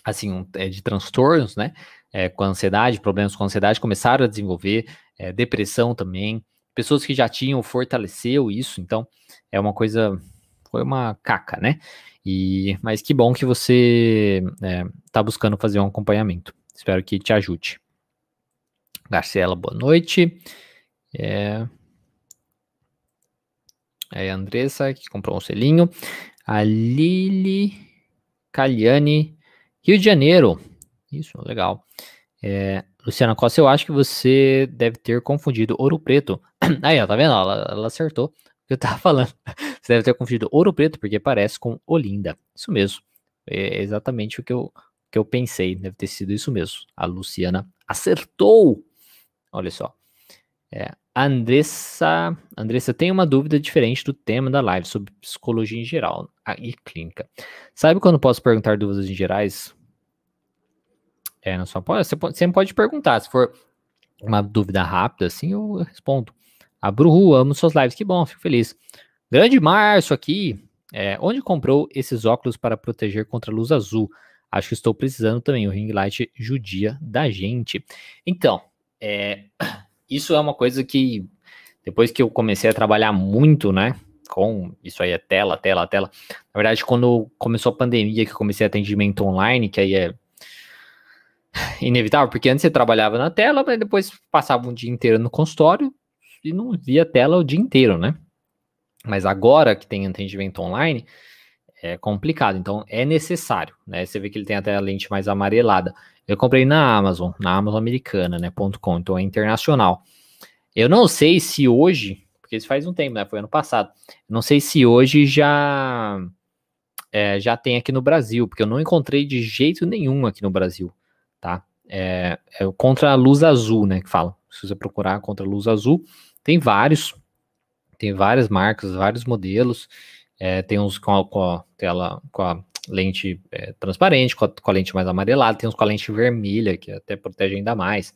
assim, um, é, de transtornos, né? é, com ansiedade, problemas com ansiedade, começaram a desenvolver, é, depressão também. Pessoas que já tinham fortaleceu isso, então é uma coisa. Foi uma caca, né? E, mas que bom que você está é, tá buscando fazer um acompanhamento. Espero que te ajude. Garcela, boa noite. É, é a Andressa, que comprou um selinho. A Lili Caliani, Rio de Janeiro. Isso, legal. É, Luciana Costa, eu acho que você deve ter confundido Ouro Preto. Aí, ó, tá vendo? Ela, ela acertou o que eu tava falando. Você deve ter confundido Ouro Preto, porque parece com Olinda. Isso mesmo. É exatamente o que eu, que eu pensei. Deve ter sido isso mesmo. A Luciana acertou! Olha só. É, Andressa, Andressa tem uma dúvida diferente do tema da live sobre psicologia em geral e clínica. Sabe quando posso perguntar dúvidas em gerais? É, não só pode, você pode, sempre pode perguntar. Se for uma dúvida rápida, assim, eu, respondo. A Bruhu, amo suas lives. Que bom, fico feliz. Grande Março aqui. É, onde comprou esses óculos para proteger contra a luz azul? Acho que estou precisando também. O ring light judia da gente. Então, é, isso é uma coisa que depois que eu comecei a trabalhar muito, né? Com isso aí é tela, tela, tela. Na verdade, quando começou a pandemia, que eu comecei atendimento online, que aí é inevitável, porque antes você trabalhava na tela, mas depois passava um dia inteiro no consultório e não via tela o dia inteiro, né? Mas agora que tem atendimento online, é complicado, então é necessário, né? Você vê que ele tem até a lente mais amarelada. Eu comprei na Amazon, na Amazon americana, né, .com, então é internacional. Eu não sei se hoje, porque isso faz um tempo, né, foi ano passado, não sei se hoje já é, já tem aqui no Brasil, porque eu não encontrei de jeito nenhum aqui no Brasil tá? É, é contra a luz azul, né, que fala. Se você procurar contra a luz azul, tem vários, tem várias marcas, vários modelos. É, tem uns com a, com a, tela, com a lente é, transparente, com a, com a, lente mais amarelada, tem uns com a lente vermelha, que até protege ainda mais,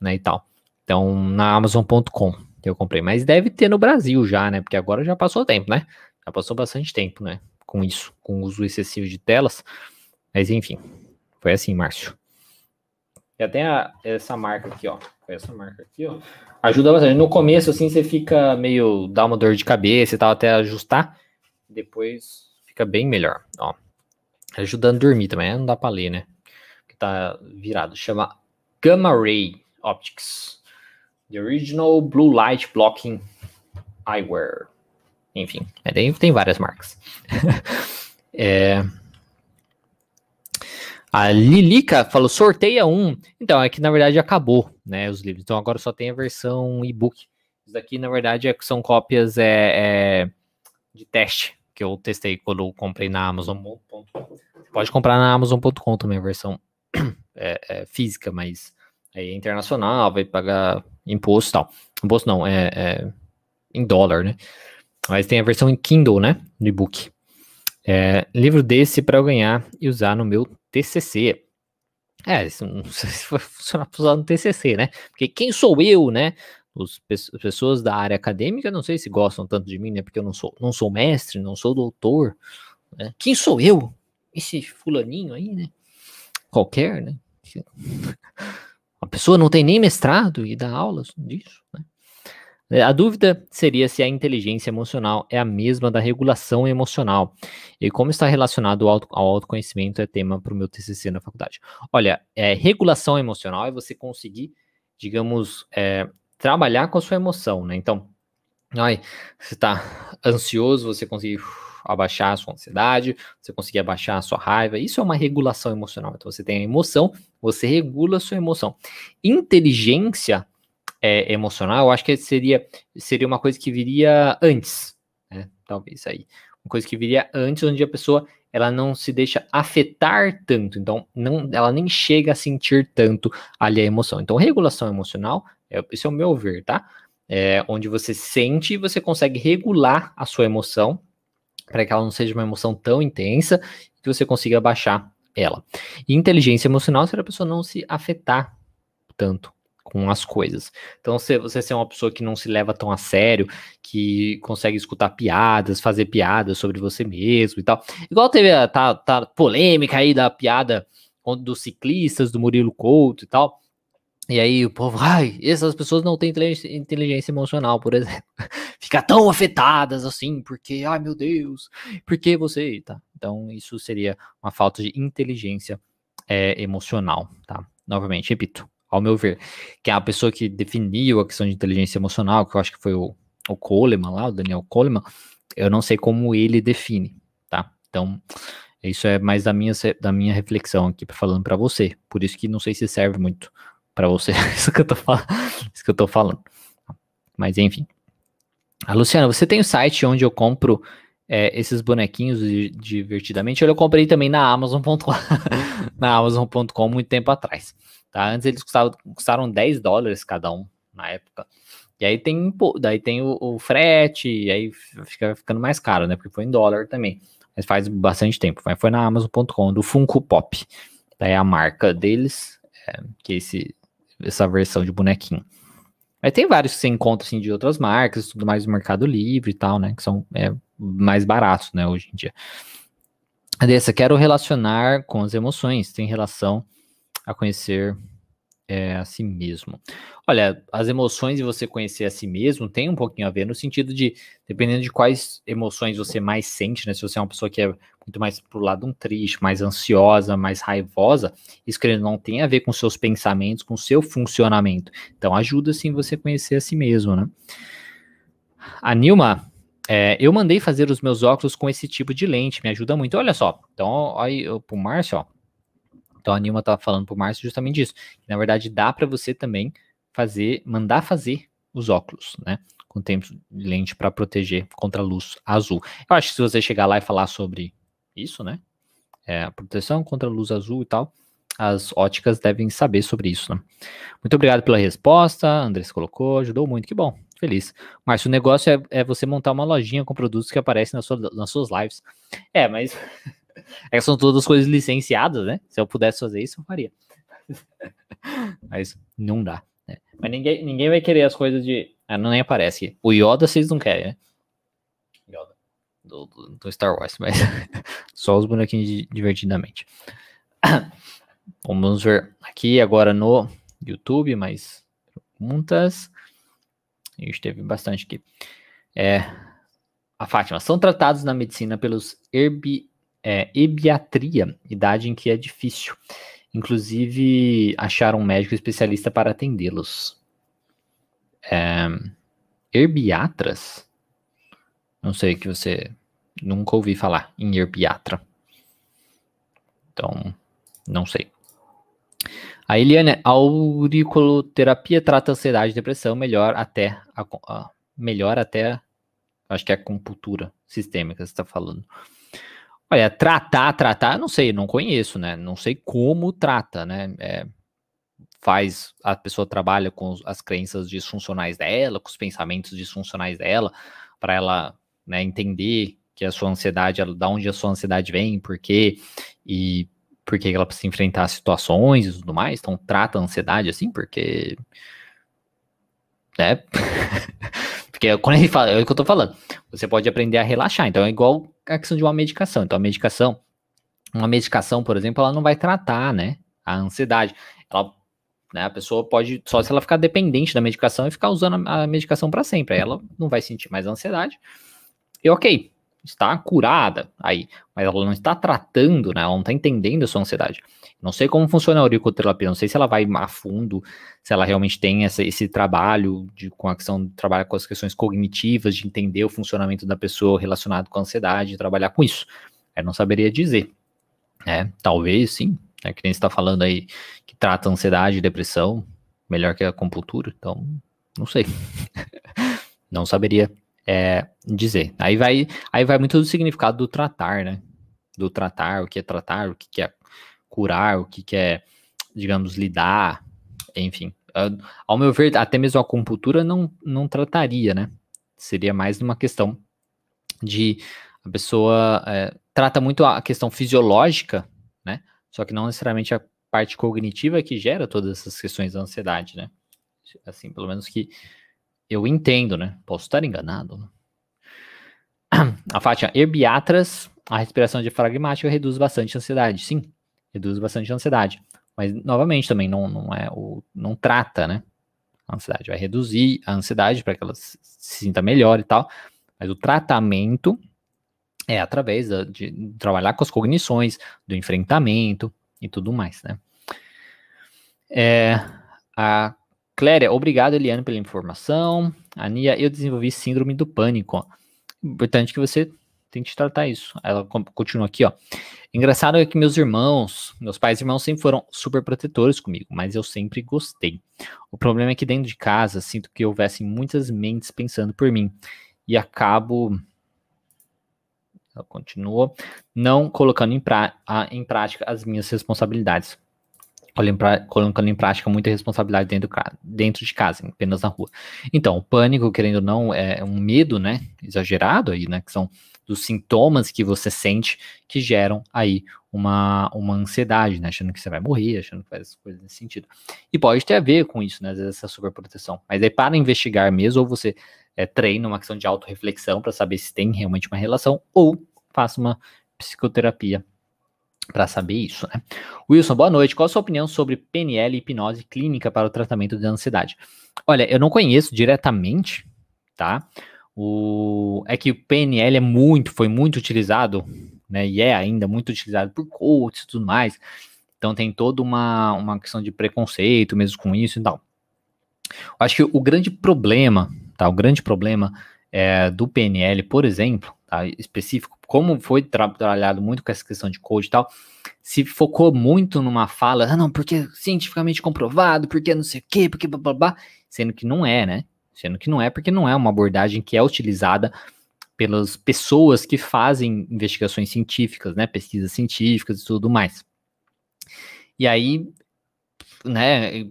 né, e tal. Então, na Amazon.com eu comprei, mas deve ter no Brasil já, né, porque agora já passou tempo, né, já passou bastante tempo, né, com isso, com o uso excessivo de telas, mas enfim, foi assim, Márcio. E até a, essa marca aqui, ó. Essa marca aqui, ó. Ajuda bastante. No começo, assim, você fica meio. dá uma dor de cabeça e tal, até ajustar. Depois fica bem melhor, ó. Ajudando a dormir também, não dá pra ler, né? Porque tá virado. Chama Gamma Ray Optics. The Original Blue Light Blocking Eyewear. Enfim, é, tem, tem várias marcas. é. A Lilica falou: sorteia um. Então, é que na verdade acabou, né? Os livros. Então agora só tem a versão e-book. Isso daqui, na verdade, é, são cópias é, é, de teste que eu testei quando eu comprei na Amazon.com. Pode comprar na Amazon.com também a versão é, é, física, mas aí é internacional, vai pagar imposto e tal. Imposto não, é, é em dólar, né? Mas tem a versão em Kindle, né? No e-book. É, livro desse para eu ganhar e usar no meu TCC. É, isso não sei se vai funcionar para usar no TCC, né? Porque quem sou eu, né? Os, as pessoas da área acadêmica, não sei se gostam tanto de mim, né? Porque eu não sou, não sou mestre, não sou doutor. Né? Quem sou eu? Esse fulaninho aí, né? Qualquer, né? A pessoa não tem nem mestrado e dá aulas disso, né? É, a dúvida seria se a inteligência emocional é a mesma da regulação emocional e como está relacionado ao, auto, ao autoconhecimento é tema para o meu TCC na faculdade. Olha, é, regulação emocional é você conseguir, digamos, é, trabalhar com a sua emoção, né? Então, ai, você está ansioso, você conseguir abaixar a sua ansiedade, você conseguir abaixar a sua raiva. Isso é uma regulação emocional. Então você tem a emoção, você regula a sua emoção. Inteligência é, emocional, acho que seria, seria uma coisa que viria antes, né? Talvez aí. Uma coisa que viria antes, onde a pessoa ela não se deixa afetar tanto, então não, ela nem chega a sentir tanto ali a emoção. Então, regulação emocional, é, esse é o meu ver, tá? É, onde você sente e você consegue regular a sua emoção para que ela não seja uma emoção tão intensa que você consiga baixar ela. E inteligência emocional seria a pessoa não se afetar tanto com as coisas. Então, se você ser uma pessoa que não se leva tão a sério, que consegue escutar piadas, fazer piadas sobre você mesmo e tal. Igual teve a tá, tá polêmica aí da piada dos ciclistas, do Murilo Couto e tal. E aí o povo, ai, essas pessoas não têm inteligência emocional, por exemplo. Fica tão afetadas assim, porque, ai meu Deus, porque você, tá? Então isso seria uma falta de inteligência é, emocional, tá? Novamente, repito, ao meu ver, que é a pessoa que definiu a questão de inteligência emocional, que eu acho que foi o, o Coleman lá, o Daniel Coleman, eu não sei como ele define, tá? Então, isso é mais da minha, da minha reflexão aqui, falando para você. Por isso que não sei se serve muito para você isso que, eu tô falando, isso que eu tô falando. Mas, enfim. A ah, Luciana, você tem o um site onde eu compro é, esses bonequinhos divertidamente? Eu comprei também na Amazon.com, na Amazon.com muito tempo atrás. Tá? Antes eles custavam, custaram 10 dólares cada um na época. E aí tem, daí tem o, o frete, e aí fica ficando mais caro, né? Porque foi em dólar também. Mas faz bastante tempo. Mas foi na Amazon.com, do Funko Pop. Daí a marca deles, é, que é esse, essa versão de bonequinho. Mas tem vários que você encontra, assim, de outras marcas, tudo mais do Mercado Livre e tal, né? Que são é, mais baratos, né, hoje em dia. Andressa, quero relacionar com as emoções. Tem relação a conhecer é, a si mesmo. Olha, as emoções e você conhecer a si mesmo tem um pouquinho a ver no sentido de, dependendo de quais emoções você mais sente, né? Se você é uma pessoa que é muito mais pro lado um triste, mais ansiosa, mais raivosa, isso querendo não tem a ver com seus pensamentos, com seu funcionamento. Então ajuda sim você conhecer a si mesmo, né? A Nilma é, eu mandei fazer os meus óculos com esse tipo de lente, me ajuda muito. Olha só, então, aí, pro Márcio, ó, então a Nilma estava falando para o Márcio justamente disso. na verdade, dá para você também fazer, mandar fazer os óculos, né? Com tempo de lente para proteger contra a luz azul. Eu acho que se você chegar lá e falar sobre isso, né? É, a proteção contra a luz azul e tal, as óticas devem saber sobre isso, né? Muito obrigado pela resposta, Andrés colocou, ajudou muito, que bom, feliz. Márcio, o negócio é, é, você montar uma lojinha com produtos que aparecem na sua, nas suas lives. É, mas é, são todas coisas licenciadas, né? Se eu pudesse fazer isso, eu faria. Mas não dá. Né? Mas ninguém, ninguém vai querer as coisas de. Ah, não nem aparece. O Yoda vocês não querem, né? Yoda. Do, do, do Star Wars, mas só os bonequinhos de, divertidamente. Vamos ver aqui agora no YouTube mais perguntas. A gente teve bastante aqui. É, a Fátima, são tratados na medicina pelos herbi, é, ebiatria, idade em que é difícil. Inclusive, achar um médico especialista para atendê-los. É, herbiatras? Não sei que você nunca ouvi falar em herbiatra. Então, não sei. A Eliane, auriculoterapia trata ansiedade e depressão, melhor até a, a, melhor até acho que é a compultura sistêmica que você está falando. Olha, tratar, tratar, não sei, não conheço, né? Não sei como trata, né? É, faz, a pessoa trabalha com as crenças disfuncionais dela, com os pensamentos disfuncionais dela, para ela né, entender que a sua ansiedade, ela, da onde a sua ansiedade vem, por quê, e por que ela precisa enfrentar situações e tudo mais. Então, trata a ansiedade assim, porque. Né? porque quando ele fala, é o que eu tô falando, você pode aprender a relaxar. Então, é igual a questão de uma medicação. Então, a medicação, uma medicação, por exemplo, ela não vai tratar, né, a ansiedade. Ela, né, a pessoa pode, só se ela ficar dependente da medicação e ficar usando a medicação para sempre, aí ela não vai sentir mais ansiedade. E ok, está curada aí, mas ela não está tratando, né? Ela não está entendendo a sua ansiedade. Não sei como funciona a auriculoterapia, não sei se ela vai a fundo, se ela realmente tem essa, esse trabalho de com a questão, trabalha com as questões cognitivas, de entender o funcionamento da pessoa relacionado com a ansiedade, trabalhar com isso. Eu não saberia dizer. Né? Talvez sim, é que nem está falando aí que trata ansiedade e depressão melhor que a compultura, então não sei. não saberia é, dizer. Aí vai, aí vai muito do significado do tratar, né? Do tratar, o que é tratar, o que é curar, o que é, digamos, lidar, enfim. Ah, ao meu ver, até mesmo a acupuntura não, não trataria, né? Seria mais uma questão de a pessoa é, trata muito a questão fisiológica, né? Só que não necessariamente a parte cognitiva que gera todas essas questões da ansiedade, né? Assim, pelo menos que eu entendo, né? Posso estar enganado. Né? A Fátima, herbiatras, a respiração diafragmática reduz bastante a ansiedade. Sim, reduz bastante a ansiedade. Mas, novamente, também não, não é o. não trata, né? A ansiedade. Vai reduzir a ansiedade para que ela se sinta melhor e tal. Mas o tratamento é através da, de trabalhar com as cognições, do enfrentamento e tudo mais, né? É, a Cléria, obrigado, Eliane, pela informação. Ania, eu desenvolvi síndrome do pânico. Importante que você tente tratar isso. Ela continua aqui, ó. Engraçado é que meus irmãos, meus pais e irmãos sempre foram super protetores comigo, mas eu sempre gostei. O problema é que dentro de casa sinto que houvessem muitas mentes pensando por mim e acabo ela continua, não colocando em, pra, em prática as minhas responsabilidades colocando em prática muita responsabilidade dentro, dentro de casa, apenas na rua. Então, o pânico, querendo ou não, é um medo, né, exagerado aí, né, que são dos sintomas que você sente que geram aí uma, uma ansiedade, né, achando que você vai morrer, achando que faz coisas nesse sentido. E pode ter a ver com isso, né, às vezes essa superproteção. Mas aí para investigar mesmo, ou você é, treina uma questão de autorreflexão para saber se tem realmente uma relação, ou faça uma psicoterapia para saber isso, né? Wilson, boa noite. Qual a sua opinião sobre PNL e hipnose clínica para o tratamento de ansiedade? Olha, eu não conheço diretamente, tá? O é que o PNL é muito, foi muito utilizado, né? E é ainda muito utilizado por coaches e tudo mais. Então tem toda uma uma questão de preconceito mesmo com isso e tal. Eu acho que o grande problema, tá? O grande problema é, do PNL, por exemplo, tá? específico como foi trabalhado muito com essa questão de code e tal, se focou muito numa fala, ah, não, porque cientificamente comprovado, porque não sei o quê, porque blá blá blá, sendo que não é, né? Sendo que não é, porque não é uma abordagem que é utilizada pelas pessoas que fazem investigações científicas, né? Pesquisas científicas e tudo mais. E aí, né,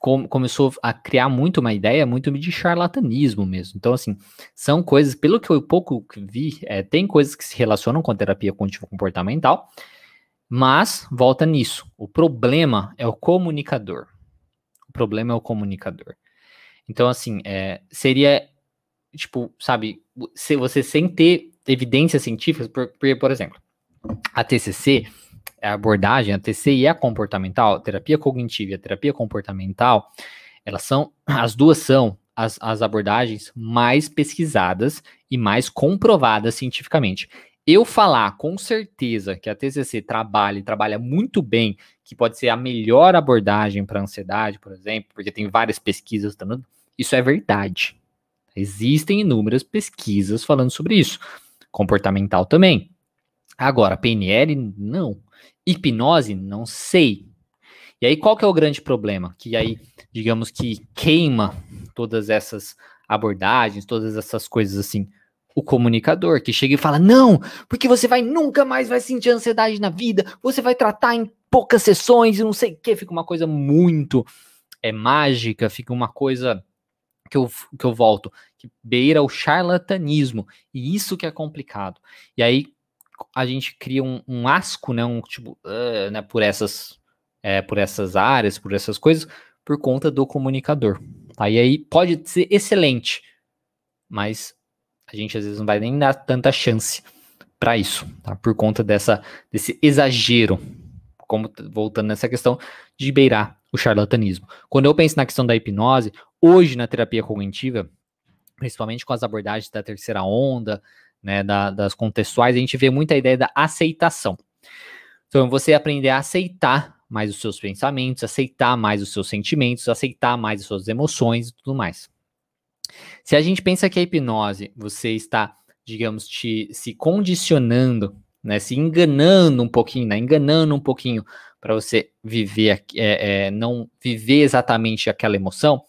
com, começou a criar muito uma ideia muito de charlatanismo mesmo. Então, assim, são coisas, pelo que eu pouco vi, é, tem coisas que se relacionam com a terapia comportamental, mas volta nisso. O problema é o comunicador. O problema é o comunicador. Então, assim, é, seria tipo, sabe, se você sem ter evidências científicas, porque, por exemplo, a TCC a é abordagem, a TCI a é comportamental, a terapia cognitiva e a terapia comportamental, elas são, as duas são as, as abordagens mais pesquisadas e mais comprovadas cientificamente. Eu falar com certeza que a TCC trabalha e trabalha muito bem, que pode ser a melhor abordagem para ansiedade, por exemplo, porque tem várias pesquisas, isso é verdade. Existem inúmeras pesquisas falando sobre isso. Comportamental também. Agora, PNL, não. Hipnose, não sei. E aí qual que é o grande problema? Que aí, digamos que queima todas essas abordagens, todas essas coisas assim. O comunicador que chega e fala: "Não, porque você vai nunca mais vai sentir ansiedade na vida, você vai tratar em poucas sessões e não sei o que, fica uma coisa muito é mágica, fica uma coisa que eu, que eu volto, que beira o charlatanismo. E isso que é complicado. E aí, a gente cria um, um asco, né, um tipo, uh, né, por essas é, por essas áreas, por essas coisas, por conta do comunicador. Tá? E aí pode ser excelente, mas a gente às vezes não vai nem dar tanta chance para isso, tá? por conta dessa, desse exagero, como voltando nessa questão de beirar o charlatanismo. Quando eu penso na questão da hipnose, hoje na terapia cognitiva, principalmente com as abordagens da terceira onda, né, da, das contextuais, a gente vê muita ideia da aceitação. Então, você aprender a aceitar mais os seus pensamentos, aceitar mais os seus sentimentos, aceitar mais as suas emoções e tudo mais. Se a gente pensa que a hipnose, você está, digamos, te, se condicionando, né, se enganando um pouquinho, né, enganando um pouquinho para você viver, é, é, não viver exatamente aquela emoção,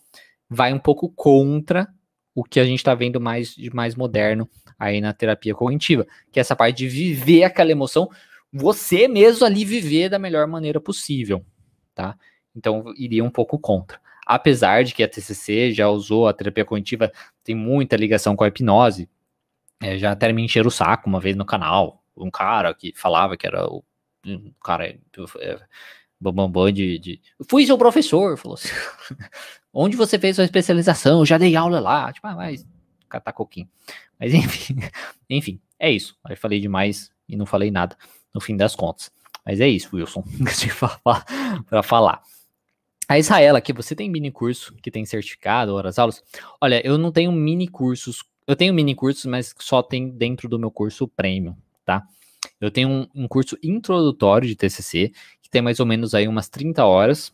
vai um pouco contra o que a gente está vendo mais de mais moderno aí na terapia cognitiva, que é essa parte de viver aquela emoção, você mesmo ali viver da melhor maneira possível, tá? Então iria um pouco contra. Apesar de que a TCC já usou a terapia cognitiva, tem muita ligação com a hipnose. É, já até me encheram o saco uma vez no canal, um cara que falava que era o um cara é, bambambam de, de. Fui seu professor, falou assim. Onde você fez sua especialização? Eu já dei aula lá. Tipo, ah, mas catar coquinho. Mas enfim, enfim, é isso. Aí falei demais e não falei nada no fim das contas. Mas é isso, Wilson, para falar. A Israela, aqui, você tem mini curso que tem certificado, horas aulas? Olha, eu não tenho mini cursos. Eu tenho mini cursos, mas só tem dentro do meu curso premium, tá? Eu tenho um, um curso introdutório de TCC, que tem mais ou menos aí umas 30 horas,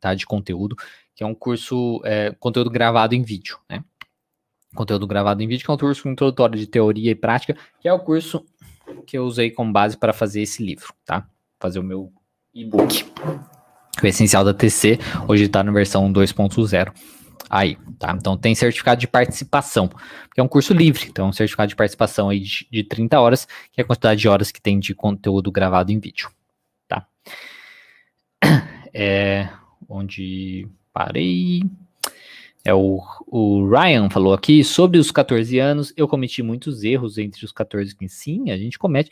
tá, de conteúdo, que é um curso, é, conteúdo gravado em vídeo, né? conteúdo gravado em vídeo, que é um curso introdutório de teoria e prática, que é o curso que eu usei como base para fazer esse livro, tá? Fazer o meu e-book. O essencial da TC hoje está na versão 2.0. Aí, tá? Então tem certificado de participação, que é um curso livre, então é um certificado de participação aí de, de 30 horas, que é a quantidade de horas que tem de conteúdo gravado em vídeo, tá? É onde parei. É o, o Ryan falou aqui sobre os 14 anos. Eu cometi muitos erros entre os 14 e Sim, a gente comete.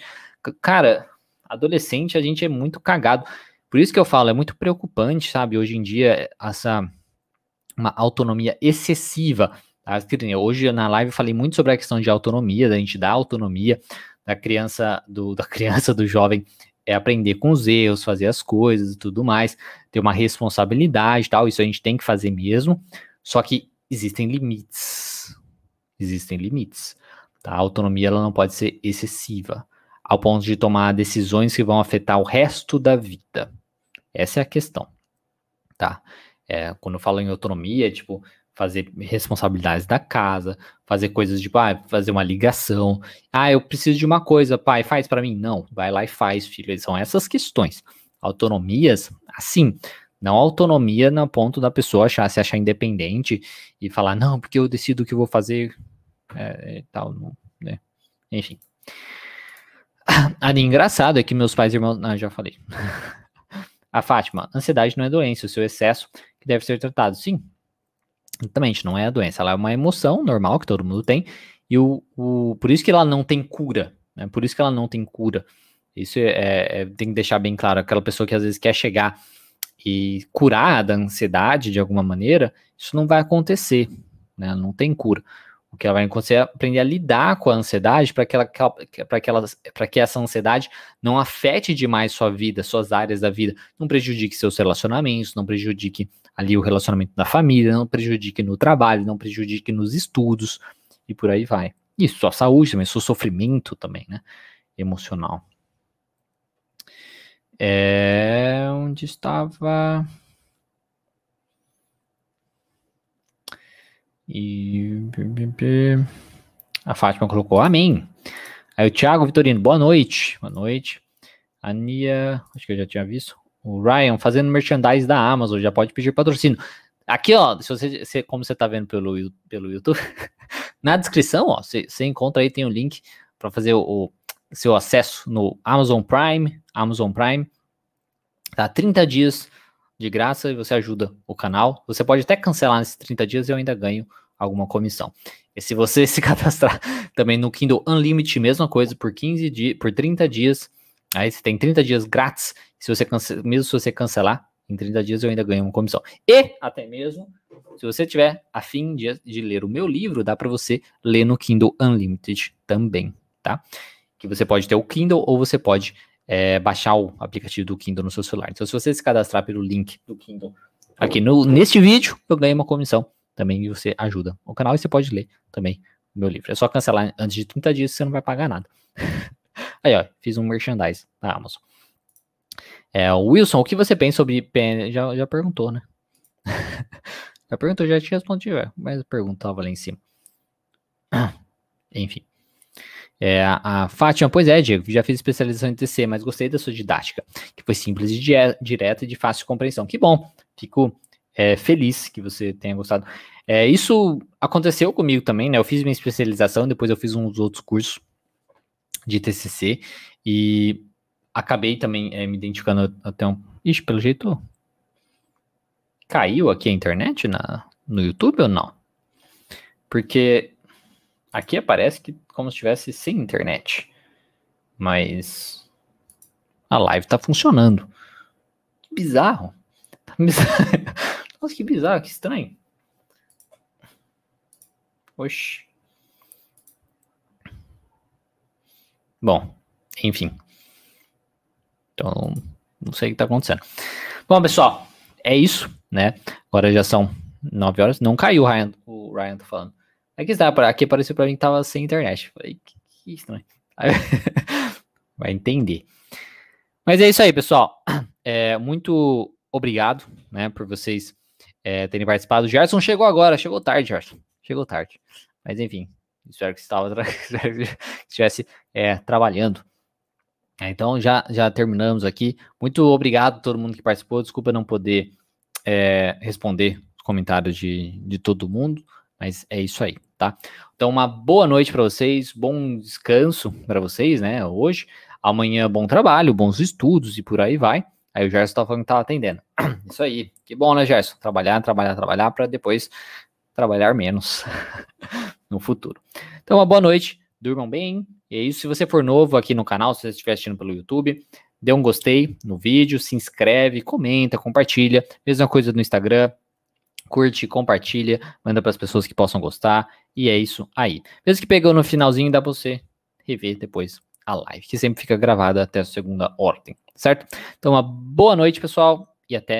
Cara, adolescente a gente é muito cagado. Por isso que eu falo, é muito preocupante, sabe? Hoje em dia, essa uma autonomia excessiva. Tá? Hoje na live eu falei muito sobre a questão de autonomia, da gente dar autonomia da criança, do, da criança, do jovem é aprender com os erros, fazer as coisas e tudo mais, ter uma responsabilidade e tal, isso a gente tem que fazer mesmo, só que existem limites. Existem limites. Tá? A autonomia ela não pode ser excessiva, ao ponto de tomar decisões que vão afetar o resto da vida. Essa é a questão. Tá? É, quando eu falo em autonomia, é tipo fazer responsabilidades da casa, fazer coisas de tipo, pai, ah, fazer uma ligação. Ah, eu preciso de uma coisa, pai, faz para mim. Não, vai lá e faz, filho. São essas questões. Autonomias, assim, não autonomia no ponto da pessoa achar, se achar independente e falar, não, porque eu decido o que eu vou fazer é, é tal, não, né? Enfim. A ah, engraçado é que meus pais e irmãos. Ah, já falei. A Fátima, ansiedade não é doença, o seu excesso que deve ser tratado. Sim, exatamente, não é a doença. Ela é uma emoção normal que todo mundo tem. E o, o por isso que ela não tem cura. Né? Por isso que ela não tem cura. Isso é, é, é tem que deixar bem claro. Aquela pessoa que às vezes quer chegar e curar da ansiedade de alguma maneira, isso não vai acontecer, né? Não tem cura. O que ela vai acontecer é aprender a lidar com a ansiedade para que, ela, que, que essa ansiedade não afete demais sua vida, suas áreas da vida, não prejudique seus relacionamentos, não prejudique ali o relacionamento da família, não prejudique no trabalho, não prejudique nos estudos e por aí vai. E sua saúde também, seu sofrimento também, né? Emocional. É onde estava. E a Fátima colocou amém. Aí o Thiago Vitorino, boa noite. Boa noite. A Nia, acho que eu já tinha visto. O Ryan fazendo merchandise da Amazon, já pode pedir patrocínio. Aqui, ó, se você, como você tá vendo pelo, pelo YouTube, na descrição, ó, você, você encontra aí, tem o um link para fazer o, o seu acesso no Amazon Prime, Amazon Prime, tá? 30 dias de graça e você ajuda o canal. Você pode até cancelar nesses 30 dias e eu ainda ganho alguma comissão. E se você se cadastrar também no Kindle Unlimited, mesma coisa, por 15 dias, por 30 dias, aí você tem 30 dias grátis, se você mesmo se você cancelar, em 30 dias eu ainda ganho uma comissão. E até mesmo, se você tiver afim de, de ler o meu livro, dá para você ler no Kindle Unlimited também, tá? que você pode ter o Kindle ou você pode é, baixar o aplicativo do Kindle no seu celular. Então, se você se cadastrar pelo link do Kindle aqui no, neste vídeo, eu ganho uma comissão também e você ajuda o canal e você pode ler também o meu livro. É só cancelar antes de 30 dias, você não vai pagar nada. Aí, ó, fiz um merchandise na Amazon. É, Wilson, o que você pensa sobre PN? Já, já perguntou, né? já perguntou, já te respondi, mas perguntava lá em cima. Enfim. É, a Fátima, pois é, Diego, já fiz especialização em TC, mas gostei da sua didática, que foi simples, di direta e de fácil compreensão. Que bom, fico é, feliz que você tenha gostado. É, isso aconteceu comigo também, né? Eu fiz minha especialização, depois eu fiz uns outros cursos de TCC e acabei também é, me identificando até um. Ixi, pelo jeito. Caiu aqui a internet na, no YouTube ou não? Porque aqui aparece que como se estivesse sem internet. Mas a live tá funcionando. Que bizarro. Tá bizarro. Nossa, que bizarro, que estranho. Oxi. Bom, enfim. Então, não sei o que tá acontecendo. Bom, pessoal, é isso, né? Agora já são 9 horas. Não caiu o Ryan, o Ryan tá falando. Aqui é está, aqui apareceu para mim que tava sem internet. Falei, que, que estranho. Né? Vai entender. Mas é isso aí, pessoal. É, muito obrigado, né, por vocês é, terem participado. O Gerson chegou agora, chegou tarde, Gerson. Chegou tarde. Mas enfim, espero que estivesse é, trabalhando. É, então já, já terminamos aqui. Muito obrigado a todo mundo que participou. Desculpa não poder é, responder os comentários de, de todo mundo, mas é isso aí tá? Então, uma boa noite para vocês, bom descanso para vocês, né? Hoje, amanhã, bom trabalho, bons estudos e por aí vai. Aí o Gerson estava falando que estava atendendo. Isso aí, que bom, né, Gerson? Trabalhar, trabalhar, trabalhar para depois trabalhar menos no futuro. Então, uma boa noite, durmam bem. E é isso. Se você for novo aqui no canal, se você estiver assistindo pelo YouTube, dê um gostei no vídeo, se inscreve, comenta, compartilha. Mesma coisa no Instagram. Curte, compartilha, manda para as pessoas que possam gostar. E é isso aí. Mesmo que pegou no finalzinho, dá pra você rever depois a live, que sempre fica gravada até a segunda ordem, certo? Então, uma boa noite, pessoal, e até